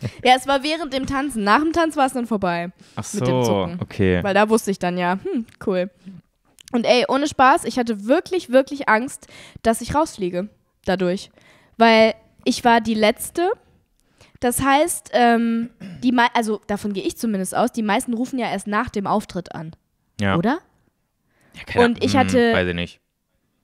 <laughs> Ja, es war während dem Tanzen. Nach dem Tanz war es dann vorbei. Ach so, mit dem okay. Weil da wusste ich dann ja, hm, cool. Und ey, ohne Spaß, ich hatte wirklich, wirklich Angst, dass ich rausfliege dadurch. Weil ich war die Letzte. Das heißt, ähm, die also davon gehe ich zumindest aus, die meisten rufen ja erst nach dem Auftritt an. Ja. Oder? Ja, Und ich hm, hatte. Hm, weiß ich nicht.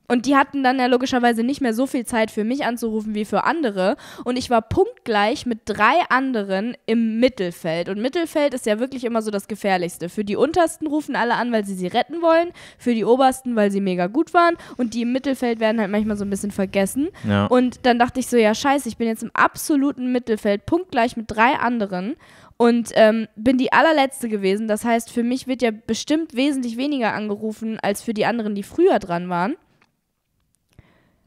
Und die hatten dann ja logischerweise nicht mehr so viel Zeit für mich anzurufen wie für andere. Und ich war punktgleich mit drei anderen im Mittelfeld. Und Mittelfeld ist ja wirklich immer so das Gefährlichste. Für die Untersten rufen alle an, weil sie sie retten wollen. Für die Obersten, weil sie mega gut waren. Und die im Mittelfeld werden halt manchmal so ein bisschen vergessen. Ja. Und dann dachte ich so, ja scheiße, ich bin jetzt im absoluten Mittelfeld, punktgleich mit drei anderen und ähm, bin die allerletzte gewesen. Das heißt, für mich wird ja bestimmt wesentlich weniger angerufen als für die anderen, die früher dran waren.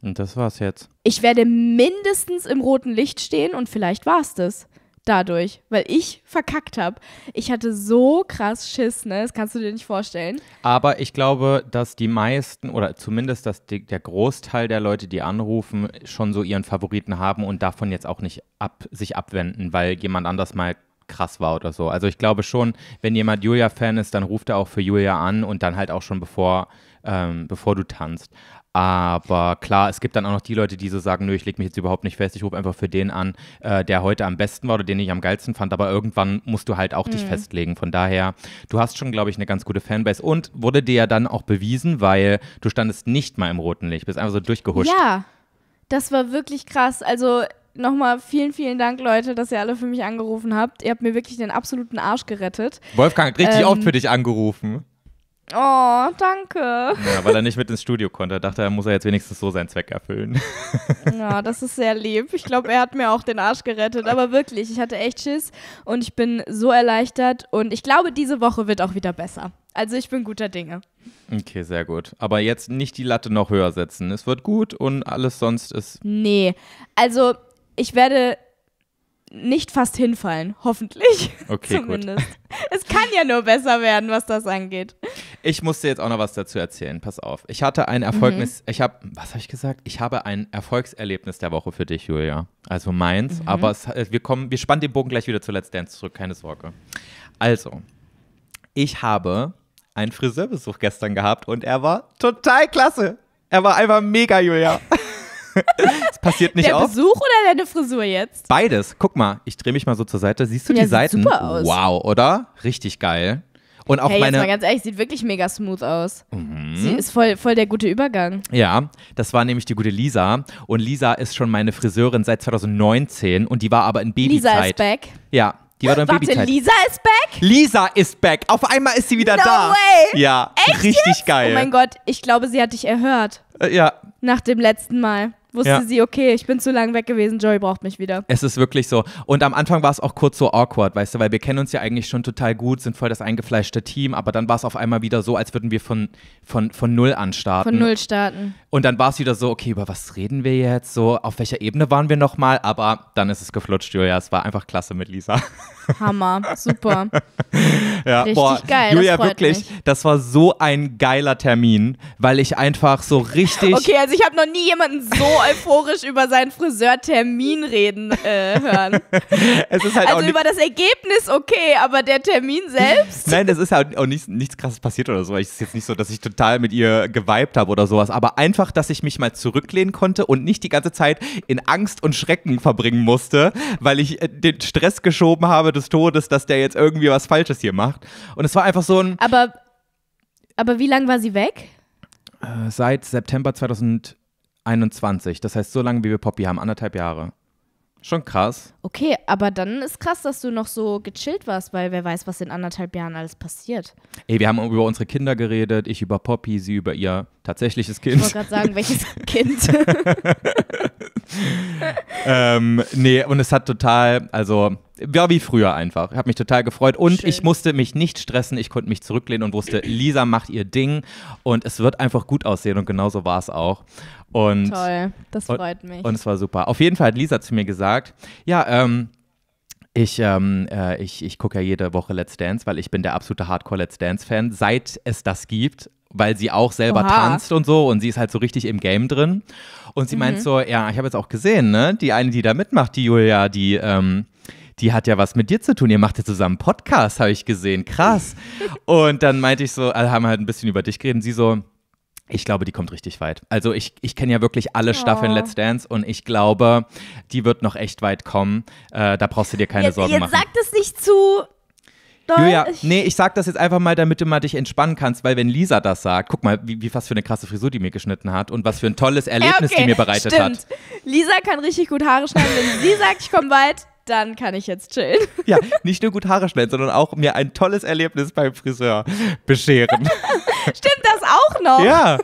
Und das war's jetzt. Ich werde mindestens im roten Licht stehen und vielleicht war's das dadurch, weil ich verkackt habe. Ich hatte so krass Schiss, ne? Das kannst du dir nicht vorstellen. Aber ich glaube, dass die meisten oder zumindest dass die, der Großteil der Leute, die anrufen, schon so ihren Favoriten haben und davon jetzt auch nicht ab, sich abwenden, weil jemand anders mal krass war oder so. Also ich glaube schon, wenn jemand Julia-Fan ist, dann ruft er auch für Julia an und dann halt auch schon bevor, ähm, bevor du tanzt. Aber klar, es gibt dann auch noch die Leute, die so sagen, nö, ich lege mich jetzt überhaupt nicht fest, ich rufe einfach für den an, äh, der heute am besten war oder den ich am geilsten fand. Aber irgendwann musst du halt auch mhm. dich festlegen. Von daher, du hast schon, glaube ich, eine ganz gute Fanbase und wurde dir ja dann auch bewiesen, weil du standest nicht mal im roten Licht, bist einfach so durchgehuscht. Ja, das war wirklich krass. Also nochmal vielen, vielen Dank, Leute, dass ihr alle für mich angerufen habt. Ihr habt mir wirklich den absoluten Arsch gerettet. Wolfgang hat richtig ähm, oft für dich angerufen. Oh, danke. Ja, weil er nicht mit ins Studio konnte. Dachte, er muss er jetzt wenigstens so seinen Zweck erfüllen. Ja, das ist sehr lieb. Ich glaube, er hat mir auch den Arsch gerettet. Aber wirklich, ich hatte echt Schiss und ich bin so erleichtert. Und ich glaube, diese Woche wird auch wieder besser. Also ich bin guter Dinge. Okay, sehr gut. Aber jetzt nicht die Latte noch höher setzen. Es wird gut und alles sonst ist. Nee, also ich werde nicht fast hinfallen, hoffentlich. <laughs> Okay, Zumindest. Gut. Es kann ja nur besser werden, was das angeht. Ich musste jetzt auch noch was dazu erzählen. Pass auf. Ich hatte ein Erfolgnis, mhm. ich habe, was habe ich gesagt? Ich habe ein Erfolgserlebnis der Woche für dich, Julia. Also meins, mhm. aber es, äh, wir kommen, wir spannen den Bogen gleich wieder zu Let's Dance zurück, keine Sorge. Also, ich habe einen Friseurbesuch gestern gehabt und er war total klasse. Er war einfach mega, Julia. <laughs> das <laughs> passiert nicht Der Besuch oder deine Frisur jetzt? Beides. Guck mal, ich drehe mich mal so zur Seite. Siehst du ja, die sieht Seiten? Super aus. Wow, oder? Richtig geil. Und auch hey, meine. Jetzt mal ganz ehrlich, sieht wirklich mega smooth aus. Mhm. Sie ist voll, voll der gute Übergang. Ja, das war nämlich die gute Lisa. Und Lisa ist schon meine Friseurin seit 2019 und die war aber in Babyzeit. Lisa ist back. Ja, die war dann Warte, Babyzeit. Lisa ist back? Lisa ist back. Auf einmal ist sie wieder no da. Way. Ja, Echt richtig jetzt? Oh geil. Oh mein Gott, ich glaube, sie hat dich erhört. Äh, ja. Nach dem letzten Mal wusste ja. sie, okay, ich bin zu lange weg gewesen, Joey braucht mich wieder. Es ist wirklich so. Und am Anfang war es auch kurz so awkward, weißt du, weil wir kennen uns ja eigentlich schon total gut, sind voll das eingefleischte Team, aber dann war es auf einmal wieder so, als würden wir von, von, von null anstarten. Von null starten. Und dann war es wieder so, okay, über was reden wir jetzt? So, auf welcher Ebene waren wir nochmal? Aber dann ist es geflutscht, Julia. Es war einfach klasse mit Lisa. <laughs> Hammer, super. ja, Richtig boah, geil. Julia, wirklich, mich. das war so ein geiler Termin, weil ich einfach so richtig. Okay, also ich habe noch nie jemanden so <laughs> euphorisch über seinen Friseurtermin reden äh, hören. <laughs> Halt also über das Ergebnis okay, aber der Termin selbst. Nein, das ist halt auch nichts, nichts krasses passiert oder so. Es ist jetzt nicht so, dass ich total mit ihr geweibt habe oder sowas, aber einfach einfach, dass ich mich mal zurücklehnen konnte und nicht die ganze Zeit in Angst und Schrecken verbringen musste, weil ich äh, den Stress geschoben habe des Todes, dass der jetzt irgendwie was Falsches hier macht. Und es war einfach so ein. Aber, aber wie lange war sie weg? Äh, seit September 2021. Das heißt, so lange wie wir Poppy haben, anderthalb Jahre. Schon krass. Okay, aber dann ist krass, dass du noch so gechillt warst, weil wer weiß, was in anderthalb Jahren alles passiert. Ey, wir haben über unsere Kinder geredet, ich über Poppy, sie über ihr tatsächliches Kind. Ich wollte gerade sagen, welches <laughs> Kind? <laughs> ähm, nee, und es hat total, also war wie früher einfach. Ich habe mich total gefreut und Schön. ich musste mich nicht stressen. Ich konnte mich zurücklehnen und wusste, Lisa macht ihr Ding und es wird einfach gut aussehen und genauso war es auch. Und, Toll, das freut und, mich. Und es war super. Auf jeden Fall hat Lisa zu mir gesagt, ja, ähm, ich, ähm, äh, ich, ich gucke ja jede Woche Let's Dance, weil ich bin der absolute Hardcore Let's Dance-Fan, seit es das gibt, weil sie auch selber Oha. tanzt und so und sie ist halt so richtig im Game drin. Und sie mhm. meint so, ja, ich habe jetzt auch gesehen, ne? Die eine, die da mitmacht, die Julia, die, ähm, die hat ja was mit dir zu tun. Ihr macht ja zusammen Podcast, habe ich gesehen. Krass. <laughs> und dann meinte ich so, alle haben halt ein bisschen über dich geredet. Und sie so, ich glaube, die kommt richtig weit. Also ich, ich kenne ja wirklich alle Staffeln Let's Dance und ich glaube, die wird noch echt weit kommen. Äh, da brauchst du dir keine jetzt, Sorgen jetzt machen. Jetzt sag das nicht zu doll. Julia, nee, ich sag das jetzt einfach mal, damit du mal dich entspannen kannst, weil wenn Lisa das sagt, guck mal, wie, wie fast für eine krasse Frisur die mir geschnitten hat und was für ein tolles Erlebnis ja, okay. die mir bereitet Stimmt. hat. Lisa kann richtig gut Haare schneiden. Wenn sie sagt, ich komme weit, dann kann ich jetzt chillen. <laughs> Ja, nicht nur gut Haare schneiden, sondern auch mir ein tolles Erlebnis beim Friseur bescheren. <laughs> Stimmt das auch noch? Ja,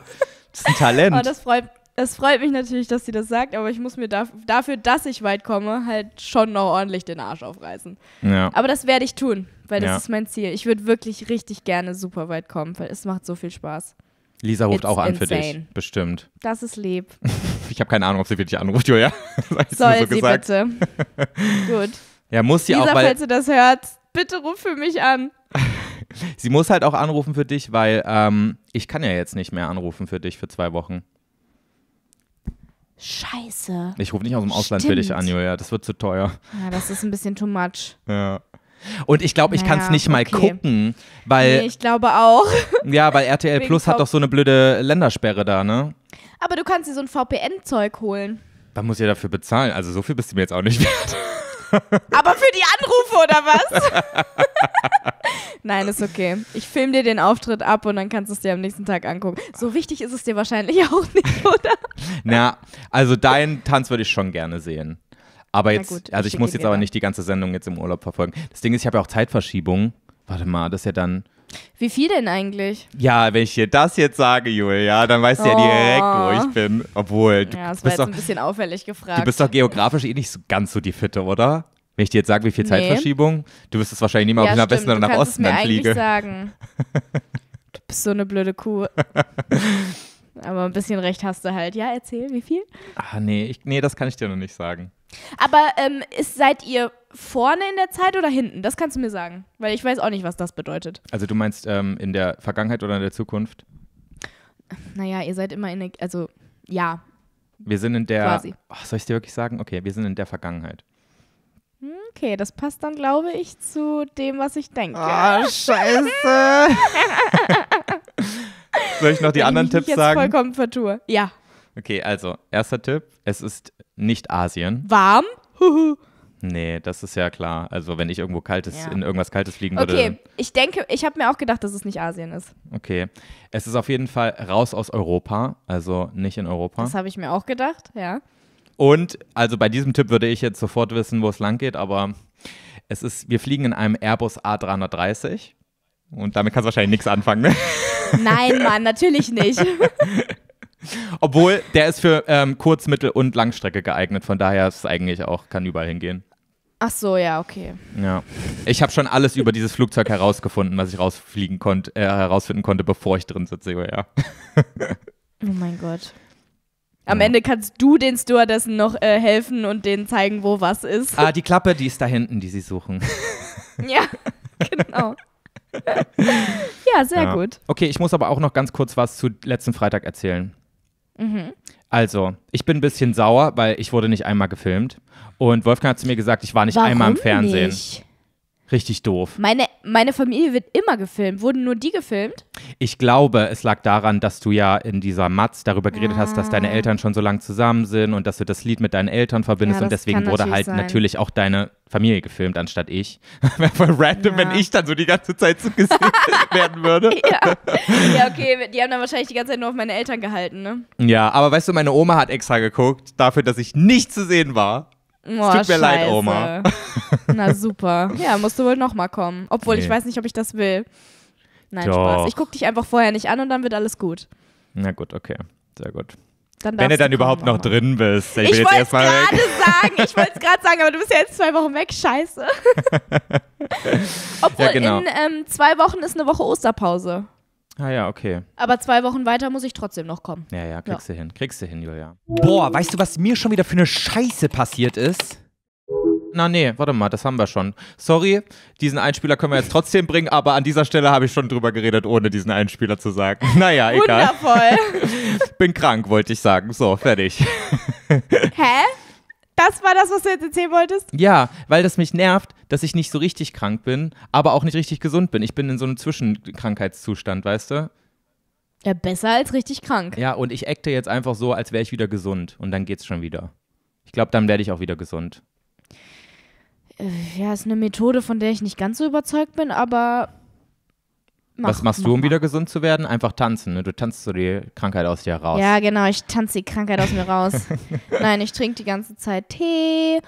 das ist ein Talent. Oh, das freut mich. freut mich natürlich, dass sie das sagt, aber ich muss mir da, dafür, dass ich weit komme, halt schon noch ordentlich den Arsch aufreißen. Ja. Aber das werde ich tun, weil das ja. ist mein Ziel. Ich würde wirklich richtig gerne super weit kommen, weil es macht so viel Spaß. Lisa ruft It's auch an insane. für dich, bestimmt. Das ist lieb. <laughs> Ich habe keine Ahnung, ob sie wirklich anruft, Julia. <laughs> Soll so sie gesagt. bitte. <laughs> Gut. Ja, muss sie Lisa, auch, weil, falls du das hört, bitte ruf für mich an. <laughs> sie muss halt auch anrufen für dich, weil ähm, ich kann ja jetzt nicht mehr anrufen für dich für zwei Wochen. Scheiße. Ich rufe nicht aus dem Ausland Stimmt. für dich an, Julia. Das wird zu teuer. Ja, das ist ein bisschen too much. Ja. Und ich glaube, ich naja, kann es nicht okay. mal gucken, weil. Nee, ich glaube auch. <laughs> Ja, weil RTL Plus hat doch so eine blöde Ländersperre da, ne? Aber du kannst dir so ein VPN-Zeug holen. Da muss ich ja dafür bezahlen. Also so viel bist du mir jetzt auch nicht wert. <laughs> Aber für die Anrufe oder was? <laughs> Nein, ist okay. Ich film dir den Auftritt ab und dann kannst du es dir am nächsten Tag angucken. So wichtig ist es dir wahrscheinlich auch nicht, oder? Na, also deinen Tanz würde ich schon gerne sehen. Aber jetzt, gut, also ich muss jetzt aber nicht die ganze Sendung jetzt im Urlaub verfolgen. Das Ding ist, ich habe ja auch Zeitverschiebung. Warte mal, das ist ja dann. Wie viel denn eigentlich? Ja, wenn ich dir das jetzt sage, Julia, dann weißt du oh. ja direkt, wo ich oh. bin. Obwohl, du ja, das war jetzt doch, ein bisschen auffällig gefragt. Du bist doch geografisch eh nicht so, ganz so die Fitte, oder? Wenn ich dir jetzt sage, wie viel nee. du wirst es wahrscheinlich nicht mal, ja, ob ich nach Westen oder nach Osten dann fliege. sagen. <laughs> du bist so eine blöde Kuh. <laughs> Aber ein bisschen recht hast du halt. Ja, erzähl, wie viel? Ah, nee, nee, das kann ich dir noch nicht sagen. Aber ähm, ist, seid ihr vorne in der Zeit oder hinten? Das kannst du mir sagen, weil ich weiß auch nicht, was das bedeutet. Also du meinst ähm, in der Vergangenheit oder in der Zukunft? Naja, ihr seid immer in der, also ja. Wir sind in der, quasi. Oh, soll ich dir wirklich sagen? Okay, wir sind in der Vergangenheit. Okay, das passt dann, glaube ich, zu dem, was ich denke. oh, scheiße. <laughs> soll ich noch die Wenn anderen ich mich Tipps jetzt sagen? vollkommen vertue. Ja. Okay, also, erster Tipp: Es ist nicht Asien. Warm? Huhu. nee, das ist ja klar. Also, wenn ich irgendwo kaltes, ja. in irgendwas Kaltes fliegen würde. Okay, ich denke, ich habe mir auch gedacht, dass es nicht Asien ist. Okay. Es ist auf jeden Fall raus aus Europa, also nicht in Europa. Das habe ich mir auch gedacht, ja. Und also bei diesem Tipp würde ich jetzt sofort wissen, wo es lang geht, aber es ist, wir fliegen in einem Airbus A330 und damit kannst du wahrscheinlich nichts anfangen, ne? Nein, <laughs> Mann, natürlich nicht. <laughs> Obwohl, der ist für ähm, Kurz-, Mittel- und Langstrecke geeignet. Von daher ist es eigentlich auch, kann überall hingehen. Ach so, ja, okay. Ja. Ich habe schon alles über dieses Flugzeug herausgefunden, was ich rausfliegen konnte, äh, herausfinden konnte, bevor ich drin sitze, ja. oh mein Gott. Am ja. Ende kannst du den Stewardessen noch äh, helfen und denen zeigen, wo was ist. Ah, die Klappe, die ist da hinten, die sie suchen. <laughs> ja, genau. ja, sehr ja. gut. Okay, ich muss aber auch noch ganz kurz was zu letzten Freitag erzählen. Mhm. Also, ich bin ein bisschen sauer, weil ich wurde nicht einmal gefilmt. Und Wolfgang hat zu mir gesagt, ich war nicht Warum einmal im Fernsehen. Nicht? Richtig doof. Meine meine Familie wird immer gefilmt. Wurden nur die gefilmt? Ich glaube, es lag daran, dass du ja in dieser Matz darüber geredet ah. hast, dass deine ah. Eltern schon so lange zusammen sind und dass du das Lied mit deinen Eltern verbindest. Ja, und deswegen wurde natürlich halt sein. natürlich auch deine Familie gefilmt, anstatt ich. <laughs> Wäre voll random, ja. wenn ich dann so die ganze Zeit so gesehen <laughs> werden würde. <laughs> Ja. ja. okay, die haben dann wahrscheinlich die ganze Zeit nur auf meine Eltern gehalten, ne? Ja, aber weißt du, meine Oma hat extra geguckt, dafür, dass ich nicht zu sehen war. Oh, es tut mir Scheiße. leid, Oma. Na super. Ja, musst du wohl nochmal kommen. Obwohl, nee. ich weiß nicht, ob ich das will. Nein, Doch. Spaß. Ich gucke dich einfach vorher nicht an und dann wird alles gut. Na gut, okay. Sehr gut. Wenn du dann überhaupt noch drin bist. Ich, ich wollte es gerade sagen, ich wollte es gerade sagen, aber du bist ja jetzt zwei Wochen weg, scheiße. <laughs> Obwohl, ja, genau. in ähm, zwei Wochen ist eine Woche Osterpause. Ah ja, okay. Aber zwei Wochen weiter muss ich trotzdem noch kommen. Ja, ja, kriegst ja. du hin. Kriegst du hin, Julia. Boah, weißt du, was mir schon wieder für eine Scheiße passiert ist? na nee, warte mal, das haben wir schon. Sorry, diesen Einspieler können wir jetzt trotzdem bringen, aber an dieser Stelle habe ich schon drüber geredet, ohne diesen Einspieler zu sagen. <laughs> Naja, egal. Wundervoll. <laughs> Bin krank, wollte ich sagen. So, fertig. <laughs> Hä? Das war das, was du jetzt erzählen wolltest? Ja, weil das mich nervt, dass ich nicht so richtig krank bin, aber auch nicht richtig gesund bin. Ich bin in so einem Zwischenkrankheitszustand, weißt du? Ja, besser als richtig krank. Ja, und ich acte jetzt einfach so, als wäre ich wieder gesund und dann geht's schon wieder. Ich glaube, dann werde ich auch wieder gesund. Äh, ja, ist eine Methode, von der ich nicht ganz so überzeugt bin, aber. Mach, Was machst mach du, um mal. wieder gesund zu werden? Einfach tanzen. Ne? Du tanzt so die Krankheit aus dir raus. Ja, genau. Ich tanze die Krankheit aus mir raus. <laughs> Nein, ich trinke die ganze Zeit Tee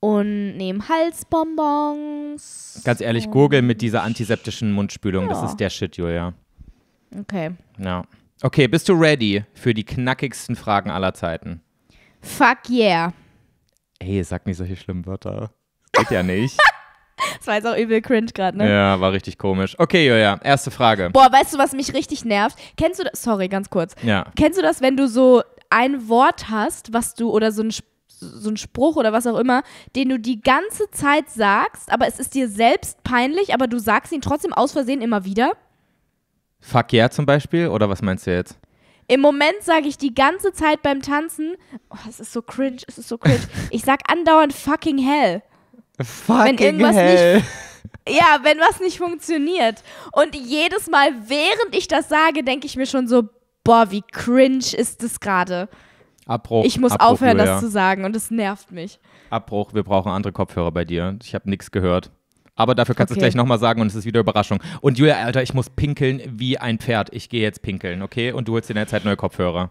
und nehme Halsbonbons. Ganz ehrlich, Gurgel mit dieser antiseptischen Mundspülung. Ja. Das ist der Shit, Julia. Okay. Ja. Okay, bist du ready für die knackigsten Fragen aller Zeiten? Fuck yeah. Ey, sag nicht solche schlimmen Wörter geht ja nicht. <laughs> Das war jetzt auch übel cringe gerade, ne? Ja, war richtig komisch. Okay, Joja, erste Frage. Boah, weißt du, was mich richtig nervt? Kennst du das? Sorry, ganz kurz. Ja. Kennst du das, wenn du so ein Wort hast, was du oder so ein so ein Spruch oder was auch immer, den du die ganze Zeit sagst, aber es ist dir selbst peinlich, aber du sagst ihn trotzdem aus Versehen immer wieder? Fuck yeah zum Beispiel? Oder was meinst du jetzt? Im Moment sage ich die ganze Zeit beim Tanzen, oh, es ist so cringe, es ist so cringe. <laughs> Ich sag andauernd fucking hell. Fucking wenn irgendwas hell. nicht ja, wenn was nicht funktioniert. Und jedes Mal, während ich das sage, denke ich mir schon so, boah, wie cringe ist das gerade. Abbruch. Ich muss Abbruch, aufhören, Julia. das zu sagen und es nervt mich. Abbruch, wir brauchen andere Kopfhörer bei dir. Ich habe nichts gehört. Aber dafür kannst okay. du es gleich nochmal sagen und es ist wieder Überraschung. Und Julia, Alter, ich muss pinkeln wie ein Pferd. Ich gehe jetzt pinkeln, okay? Und du holst dir in der Zeit neue Kopfhörer.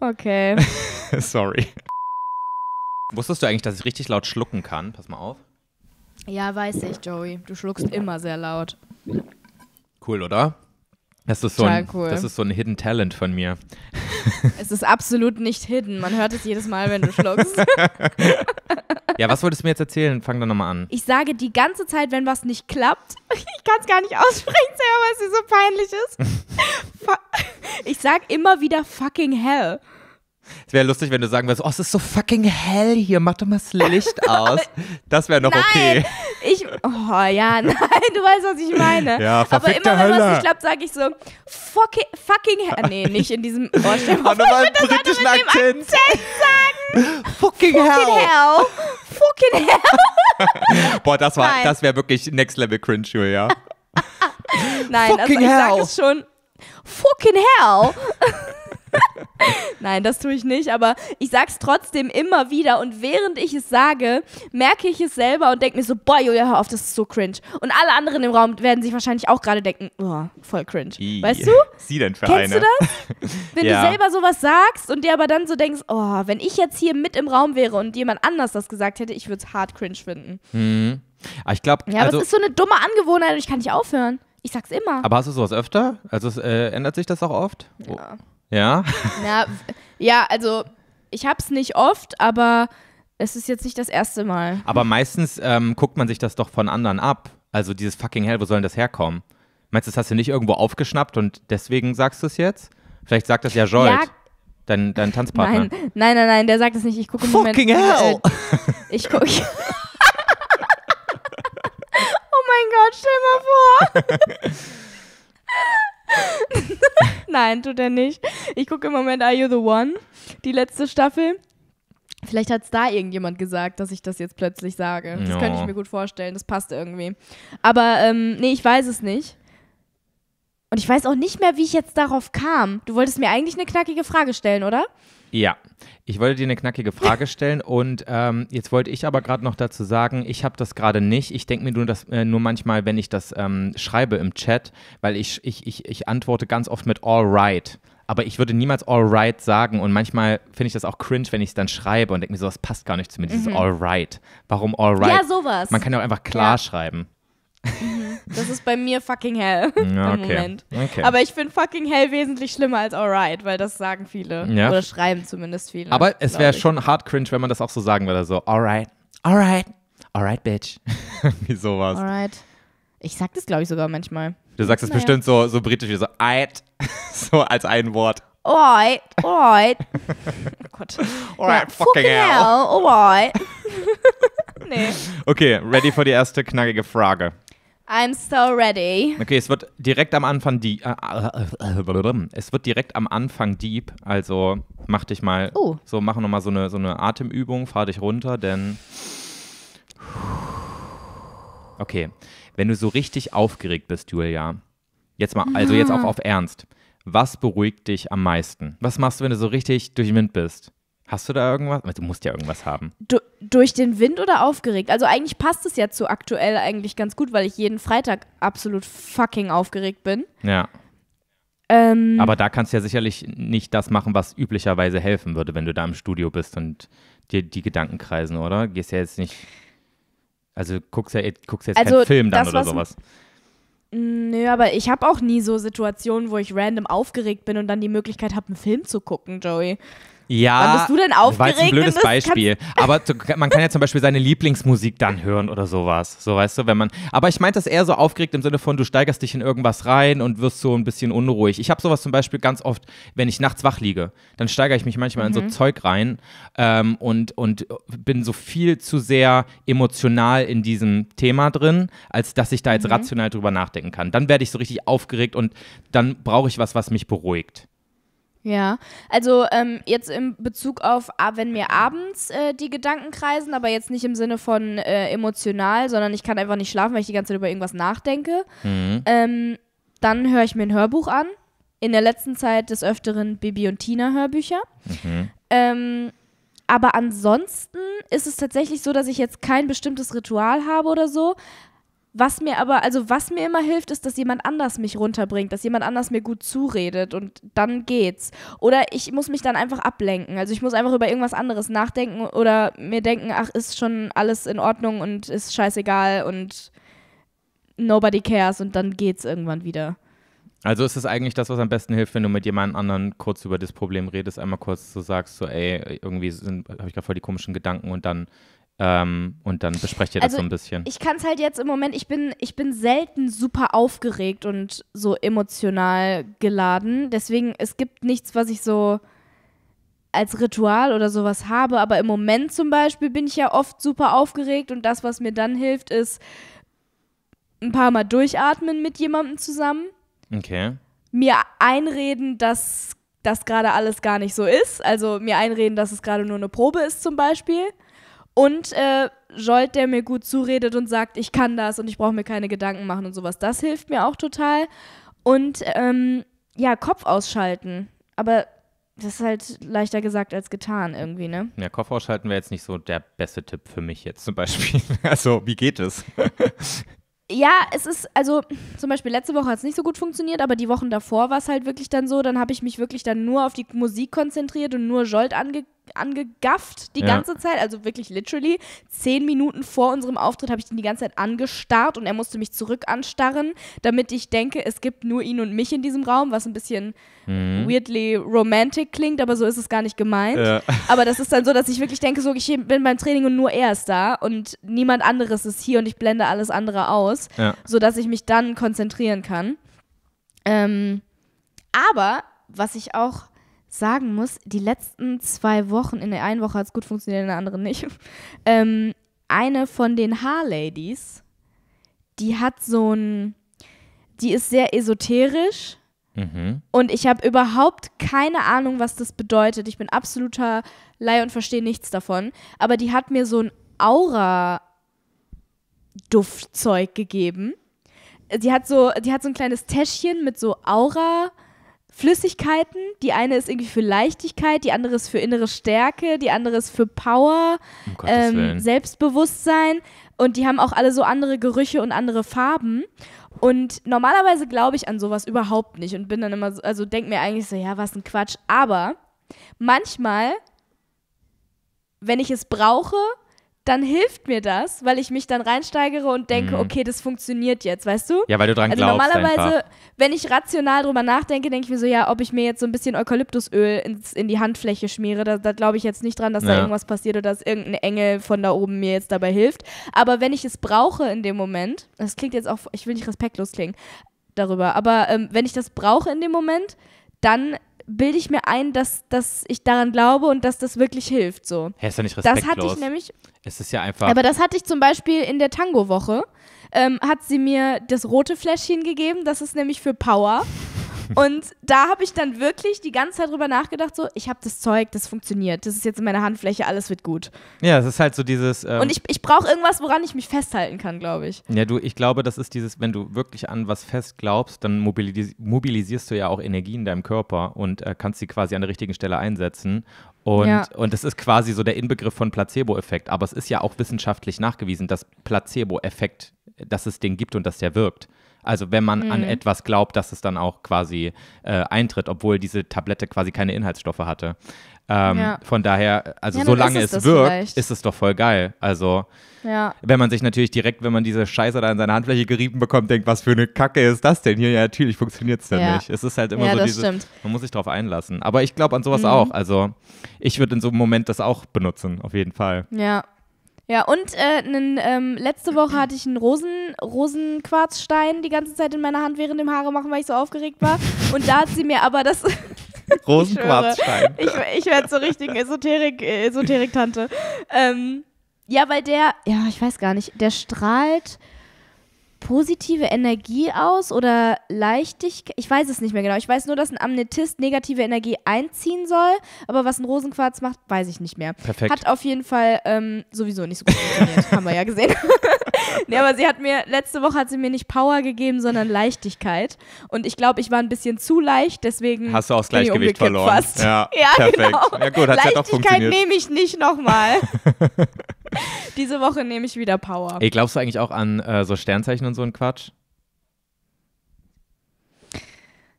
Okay. <laughs> Sorry. Wusstest du eigentlich, dass ich richtig laut schlucken kann? Pass mal auf. Ja, weiß ich, Joey. Du schluckst immer sehr laut. Cool, oder? Das ist, so ein, cool. das ist so ein Hidden Talent von mir. <laughs> Es ist absolut nicht hidden. Man hört es jedes Mal, wenn du schluckst. <laughs> ja, was wolltest du mir jetzt erzählen? Fang doch nochmal an. Ich sage die ganze Zeit, wenn was nicht klappt. <laughs> Ich kann es gar nicht aussprechen, selber, weil es so peinlich ist. ich sage immer wieder fucking hell. Es wäre lustig, wenn du sagen würdest, oh, es ist so fucking hell hier, mach doch mal das Licht <laughs> aus. Das wäre noch nein, okay. Ich, oh ja, <laughs> nein, du weißt, was ich meine. Ja, Aber immer, Hölle. wenn was nicht klappt, sage ich so, fucking, fucking hell. Nee, <laughs> nicht in diesem Ohrstein. Oh, nochmal einen britischen Akzent. Akzent sagen. Fucking, fucking hell. hell. Fucking hell. Boah, das, das wäre wirklich Next Level Cringe, Julia. nein, also fucking also ich sage es schon, fucking hell. <laughs> Nein, das tue ich nicht, aber ich sage es trotzdem immer wieder und während ich es sage, merke ich es selber und denke mir so, boah, Julia, hör auf, das ist so cringe. Und alle anderen im Raum werden sich wahrscheinlich auch gerade denken, oh, voll cringe. weißt du? Sie denn für Kennst eine? <laughs> du das? Wenn ja. du selber sowas sagst und dir aber dann so denkst, oh, wenn ich jetzt hier mit im Raum wäre und jemand anders das gesagt hätte, ich würde es hart cringe finden. Mhm. Aber ah, ich glaube, ja, aber also, es ist so eine dumme Angewohnheit und ich kann nicht aufhören. Ich sag's immer. Aber hast du sowas öfter? Also äh, ändert sich das auch oft? Ja. Oh. Ja? Na, ja, also ich hab's nicht oft, aber es ist jetzt nicht das erste Mal. Aber meistens ähm, guckt man sich das doch von anderen ab. Also dieses fucking hell, wo soll denn das herkommen? Meinst du, das hast du nicht irgendwo aufgeschnappt und deswegen sagst du es jetzt? Vielleicht sagt das ja Jolt. Ja, Dein, dein Tanzpartner? Nein, nein, nein, nein, der sagt es nicht. Ich gucke im Fucking Moment. Hell. Äh, ich gucke. <laughs> oh mein Gott, stell mal vor. <laughs> <laughs> Nein, tut er nicht. Ich gucke im Moment Are You the One? Die letzte Staffel. Vielleicht hat es da irgendjemand gesagt, dass ich das jetzt plötzlich sage. Das könnte ich mir gut vorstellen. Das passt irgendwie. Aber ähm, nee, ich weiß es nicht. Und ich weiß auch nicht mehr, wie ich jetzt darauf kam. Du wolltest mir eigentlich eine knackige Frage stellen, oder? Ja, ich wollte dir eine knackige Frage stellen und ähm, jetzt wollte ich aber gerade noch dazu sagen, ich habe das gerade nicht. Ich denke mir nur, dass, äh, nur manchmal, wenn ich das ähm, schreibe im Chat, weil ich, ich, ich, ich antworte ganz oft mit all right. Aber ich würde niemals all right sagen und manchmal finde ich das auch cringe, wenn ich es dann schreibe und denke mir so, das passt gar nicht zu mir, dieses mhm. all right. Warum all right? Ja, sowas. Man kann ja auch einfach klar ja. schreiben. Mhm. Das ist bei mir fucking hell <laughs> ja, im okay. Moment. Okay. Aber ich finde fucking hell wesentlich schlimmer als alright, weil das sagen viele. Ja. Oder schreiben zumindest viele. Aber es wäre schon hart cringe, wenn man das auch so sagen würde. So, alright, alright, alright, bitch. <laughs> Wie sowas. Alright. Ich sag das, glaube ich, sogar manchmal. Du sagst es naja. bestimmt so, so britisch wie so, alright. <laughs> so als ein Wort. Alright, alright. oh Gott. Alright, ja, fucking, fucking hell. hell alright. nee. Okay, ready for die erste knackige Frage. I'm so ready. Okay, es wird direkt am Anfang die. Äh, äh, äh, es wird direkt am Anfang deep. Also mach dich mal. Uh. So, mach nochmal so eine, so eine Atemübung, fahr dich runter, denn. Okay, wenn du so richtig aufgeregt bist, Julia, jetzt mal, also jetzt auch ah. auf Ernst, was beruhigt dich am meisten? Was machst du, wenn du so richtig durch den Wind bist? Hast du da irgendwas? Du musst ja irgendwas haben. Du, durch den Wind oder aufgeregt? Also eigentlich passt es ja zu aktuell eigentlich ganz gut, weil ich jeden Freitag absolut fucking aufgeregt bin. Ja. Ähm, Aber da kannst du ja sicherlich nicht das machen, was üblicherweise helfen würde, wenn du da im Studio bist und dir die Gedanken kreisen, oder? Gehst ja jetzt nicht. Also guckst ja guckst jetzt also keinen Film dann das, oder sowas. Nö, aber ich habe auch nie so Situationen, wo ich random aufgeregt bin und dann die Möglichkeit habe, einen Film zu gucken, Joey. Ja. Wann bist du denn aufgeregt? War ein blödes Beispiel. Aber man kann ja zum Beispiel seine Lieblingsmusik dann hören oder sowas. So, weißt du, wenn man. Aber ich meinte das eher so aufgeregt im Sinne von, du steigerst dich in irgendwas rein und wirst so ein bisschen unruhig. Ich habe sowas zum Beispiel ganz oft, wenn ich nachts wach liege, dann steigere ich mich manchmal mhm. in so mhm. Zeug rein ähm, und, und bin so viel zu sehr emotional in diesem Thema drin, als dass ich da jetzt mhm. rational drüber nachdenken kann. Dann werde ich so richtig aufgeregt und dann brauche ich was, was mich beruhigt. Ja, also ähm, jetzt in Bezug auf, ah, wenn mir abends äh, die Gedanken kreisen, aber jetzt nicht im Sinne von äh, emotional, sondern ich kann einfach nicht schlafen, weil ich die ganze Zeit über irgendwas nachdenke, mhm. ähm, dann höre ich mir ein Hörbuch an. In der letzten Zeit des Öfteren Bibi und Tina Hörbücher. Mhm. Ähm, aber ansonsten ist es tatsächlich so, dass ich jetzt kein bestimmtes Ritual habe oder so, was mir aber, also was mir immer hilft, ist, dass jemand anders mich runterbringt, dass jemand anders mir gut zuredet und dann geht's. Oder ich muss mich dann einfach ablenken. Also ich muss einfach über irgendwas anderes nachdenken oder mir denken, ach, ist schon alles in Ordnung und ist scheißegal und nobody cares und dann geht's irgendwann wieder. Also ist es eigentlich das, was am besten hilft, wenn du mit jemand anderen kurz über das Problem redest, einmal kurz so sagst, so ey, irgendwie habe ich gerade voll die komischen Gedanken und dann ähm, und dann besprecht ihr das also, so ein bisschen. Ich kann es halt jetzt im Moment, ich bin, ich bin selten super aufgeregt und so emotional geladen. Deswegen, es gibt nichts, was ich so als Ritual oder sowas habe. Aber im Moment zum Beispiel bin ich ja oft super aufgeregt und das, was mir dann hilft, ist ein paar Mal durchatmen mit jemandem zusammen. Okay. Mir einreden, dass das gerade alles gar nicht so ist. Also mir einreden, dass es gerade nur eine Probe ist zum Beispiel. Und äh, Jolt, der mir gut zuredet und sagt, ich kann das und ich brauche mir keine Gedanken machen und sowas. Das hilft mir auch total. Und ähm, ja, Kopf ausschalten. Aber das ist halt leichter gesagt als getan irgendwie, ne? Ja, Kopf ausschalten wäre jetzt nicht so der beste Tipp für mich jetzt zum Beispiel. <laughs> Also, wie geht es? <laughs> ja, es ist, also zum Beispiel letzte Woche hat es nicht so gut funktioniert, aber die Wochen davor war es halt wirklich dann so, dann habe ich mich wirklich dann nur auf die Musik konzentriert und nur Jolt angeguckt angegafft die ja. ganze Zeit, also wirklich literally. Zehn Minuten vor unserem Auftritt habe ich ihn die ganze Zeit angestarrt und er musste mich zurück anstarren, damit ich denke, es gibt nur ihn und mich in diesem Raum, was ein bisschen mhm. weirdly romantic klingt, aber so ist es gar nicht gemeint. Ja. <laughs> Aber das ist dann so, dass ich wirklich denke, so, ich bin beim Training und nur er ist da und niemand anderes ist hier und ich blende alles andere aus, ja. sodass ich mich dann konzentrieren kann. Ähm, aber was ich auch sagen muss, die letzten zwei Wochen, in der einen Woche hat es gut funktioniert, in der anderen nicht. <laughs> Ähm, eine von den Haarladies, die hat so ein, die ist sehr esoterisch. Mhm. Und ich habe überhaupt keine Ahnung, was das bedeutet. Ich bin absoluter Laie und verstehe nichts davon. Aber die hat mir so ein Aura-Duftzeug gegeben. Die hat so, die hat so ein kleines Täschchen mit so Aura. duftzeug Flüssigkeiten. Die eine ist irgendwie für Leichtigkeit, die andere ist für innere Stärke, die andere ist für Power, um ähm, Selbstbewusstsein. Und die haben auch alle so andere Gerüche und andere Farben. Und normalerweise glaube ich an sowas überhaupt nicht und bin dann immer so, also denke mir eigentlich so, ja, was ein Quatsch. Aber manchmal, wenn ich es brauche, dann hilft mir das, weil ich mich dann reinsteigere und denke, mhm. okay, das funktioniert jetzt, weißt du? Ja, weil du dran also glaubst. normalerweise, einfach. wenn ich rational drüber nachdenke, denke ich mir so, ja, ob ich mir jetzt so ein bisschen Eukalyptusöl ins, in die Handfläche schmiere, da, da glaube ich jetzt nicht dran, dass ja. da irgendwas passiert oder dass irgendein Engel von da oben mir jetzt dabei hilft. Aber wenn ich es brauche in dem Moment, das klingt jetzt auch, ich will nicht respektlos klingen darüber, aber ähm, wenn ich das brauche in dem Moment, dann bilde ich mir ein, dass, dass ich daran glaube und dass das wirklich hilft. So. Hey, ist ja nicht respektlos. Das hatte ich nämlich. Es ist ja einfach. Aber das hatte ich zum Beispiel in der Tango-Woche. Ähm, hat sie mir das rote Fläschchen gegeben, das ist nämlich für Power. Und da habe ich dann wirklich die ganze Zeit drüber nachgedacht, so, ich habe das Zeug, das funktioniert, das ist jetzt in meiner Handfläche, alles wird gut. Ja, es ist halt so dieses. Ähm, und ich, ich brauche irgendwas, woran ich mich festhalten kann, glaube ich. Ja, du, ich glaube, das ist dieses, wenn du wirklich an was fest glaubst, dann mobilis mobilisierst du ja auch Energie in deinem Körper und äh, kannst sie quasi an der richtigen Stelle einsetzen. Und, ja. und das ist quasi so der Inbegriff von Placebo-Effekt. Aber es ist ja auch wissenschaftlich nachgewiesen, dass Placebo-Effekt, dass es den gibt und dass der wirkt. Also wenn man mhm. an etwas glaubt, dass es dann auch quasi äh, eintritt, obwohl diese Tablette quasi keine Inhaltsstoffe hatte. Ähm, ja. Von daher, also ja, solange es, es wirkt, vielleicht. ist es doch voll geil. Also ja. wenn man sich natürlich direkt, wenn man diese Scheiße da in seine Handfläche gerieben bekommt, denkt, was für eine Kacke ist das denn hier? Ja, natürlich funktioniert es dann nicht. Es ist halt immer so dieses, stimmt. man muss sich drauf einlassen. Aber ich glaube an sowas mhm. auch. Also ich würde in so einem Moment das auch benutzen, auf jeden Fall. Ja, ja, und äh, nen, ähm, letzte Woche hatte ich einen Rosen, Rosenquarzstein die ganze Zeit in meiner Hand während dem Haare machen, weil ich so aufgeregt war. Und da hat sie mir aber das. <laughs> Rosenquarzstein. ich, ich werde so richtig Esoterik, Esoterik-Tante. Ähm, ja, weil der, ja, ich weiß gar nicht, der strahlt positive Energie aus oder Leichtigkeit? Ich weiß es nicht mehr genau. Ich weiß nur, dass ein Amnetist negative Energie einziehen soll, aber was ein Rosenquarz macht, weiß ich nicht mehr. Perfekt. Hat auf jeden Fall ähm, sowieso nicht so gut funktioniert, haben wir ja gesehen. <laughs> nee, aber sie hat mir, letzte Woche hat sie mir nicht Power gegeben, sondern Leichtigkeit. Und ich glaube, ich war ein bisschen zu leicht, deswegen. Hast du auch das Gleichgewicht verloren. Fast. Ja, <laughs> ja perfekt. Genau. Ja, gut, hat Leichtigkeit ja doch funktioniert. nehme ich nicht nochmal. <laughs> <laughs> Diese Woche nehme ich wieder Power. Ey, glaubst du eigentlich auch an äh, so Sternzeichen und so ein Quatsch?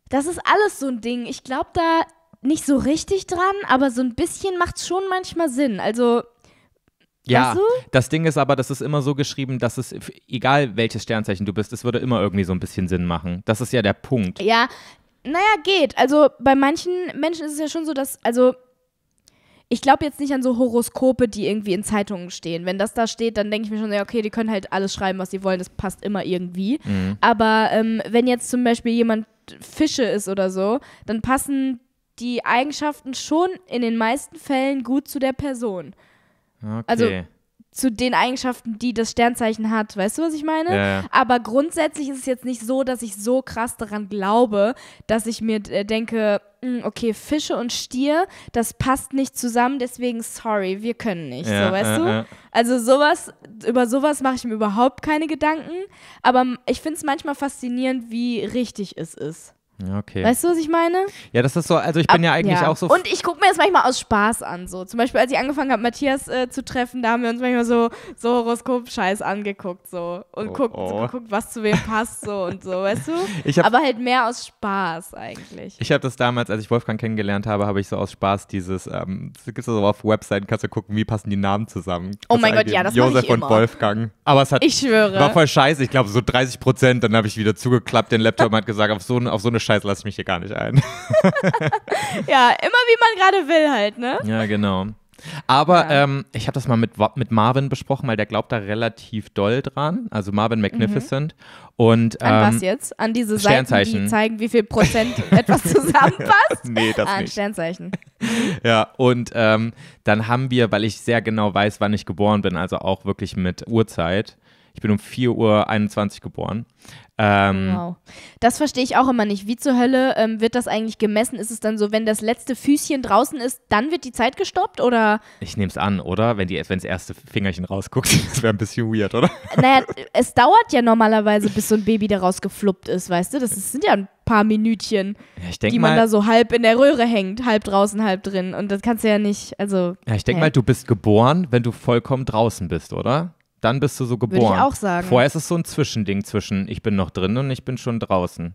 Das ist alles so ein Ding. Ich glaube da nicht so richtig dran, aber so ein bisschen macht es schon manchmal Sinn. Also ja, weißt du? das Ding ist aber, das ist immer so geschrieben, dass es, egal welches Sternzeichen du bist, es würde immer irgendwie so ein bisschen Sinn machen. Das ist ja der Punkt. Ja, naja, geht. Also bei manchen Menschen ist es ja schon so, dass, also ich glaube jetzt nicht an so Horoskope, die irgendwie in Zeitungen stehen. Wenn das da steht, dann denke ich mir schon, ja, okay, die können halt alles schreiben, was sie wollen, das passt immer irgendwie. Mhm. Aber ähm, wenn jetzt zum Beispiel jemand Fische ist oder so, dann passen die Eigenschaften schon in den meisten Fällen gut zu der Person. Also okay. Also zu den Eigenschaften, die das Sternzeichen hat. Weißt du, was ich meine? Ja, ja. Aber grundsätzlich ist es jetzt nicht so, dass ich so krass daran glaube, dass ich mir äh, denke, mh, hm, okay, Fische und Stier, das passt nicht zusammen, deswegen sorry, wir können nicht. Ja, so, weißt du? Also sowas, über sowas mache ich mir überhaupt keine Gedanken. Aber ich finde es manchmal faszinierend, wie richtig es ist. Okay. Weißt du, was ich meine? Ja, das ist so, also ich bin Ab, ja eigentlich ja. auch so. Und ich gucke mir das manchmal aus Spaß an. So. Zum Beispiel, als ich angefangen habe, Matthias äh, zu treffen, da haben wir uns manchmal so, so Horoskop-Scheiß angeguckt so und oh, guckt, oh. geguckt, was zu wem passt so und so, weißt du? <laughs> Hab, Aber halt mehr aus Spaß eigentlich. Ich habe das damals, als ich Wolfgang kennengelernt habe, habe ich so aus Spaß dieses, ähm, gibt es also auf Webseiten, kannst du gucken, wie passen die Namen zusammen. Oh mein Gott, ja, das Josef ich und Wolfgang. Aber es hat, ich schwöre. war voll scheiße, ich glaube so 30 Prozent, dann habe ich wieder zugeklappt, den Laptop und hat gesagt, auf so, auf so eine Scheiß lasse ich mich hier gar nicht ein. <laughs> ja, immer wie man gerade will halt, ne? Ja, genau. Aber ja. ähm, ich habe das mal mit, mit Marvin besprochen, weil der glaubt da relativ doll dran. Also Marvin mhm. Magnificent. Mhm. Und, ähm, An was ähm, jetzt? An diese Seiten, die zeigen, wie viel Prozent <laughs> etwas zusammenpasst? <laughs> nee, das ah, nicht. Sternzeichen. ja, und ähm, dann haben wir, weil ich sehr genau weiß, wann ich geboren bin, also auch wirklich mit Uhrzeit, ich bin um 4.21 Uhr geboren. Ähm, wow. Das verstehe ich auch immer nicht. Wie zur Hölle ähm, wird das eigentlich gemessen? Ist es dann so, wenn das letzte Füßchen draußen ist, dann wird die Zeit gestoppt oder? Ich nehme es an, oder? Wenn das erste Fingerchen rausguckt, <laughs> das wäre ein bisschen weird, oder? Naja, es dauert ja normalerweise, bis so ein Baby da rausgefluppt ist, weißt du? Das ist, sind ja ein paar Minütchen, ja, die man da so halb in der Röhre hängt, halb draußen, halb drin. Und das kannst du ja nicht, also. Ja, ich denke mal, du bist geboren, wenn du vollkommen draußen bist, oder? Dann bist du so geboren. Würde ich auch sagen. Vorher ist es so ein Zwischending zwischen ich bin noch drin und ich bin schon draußen.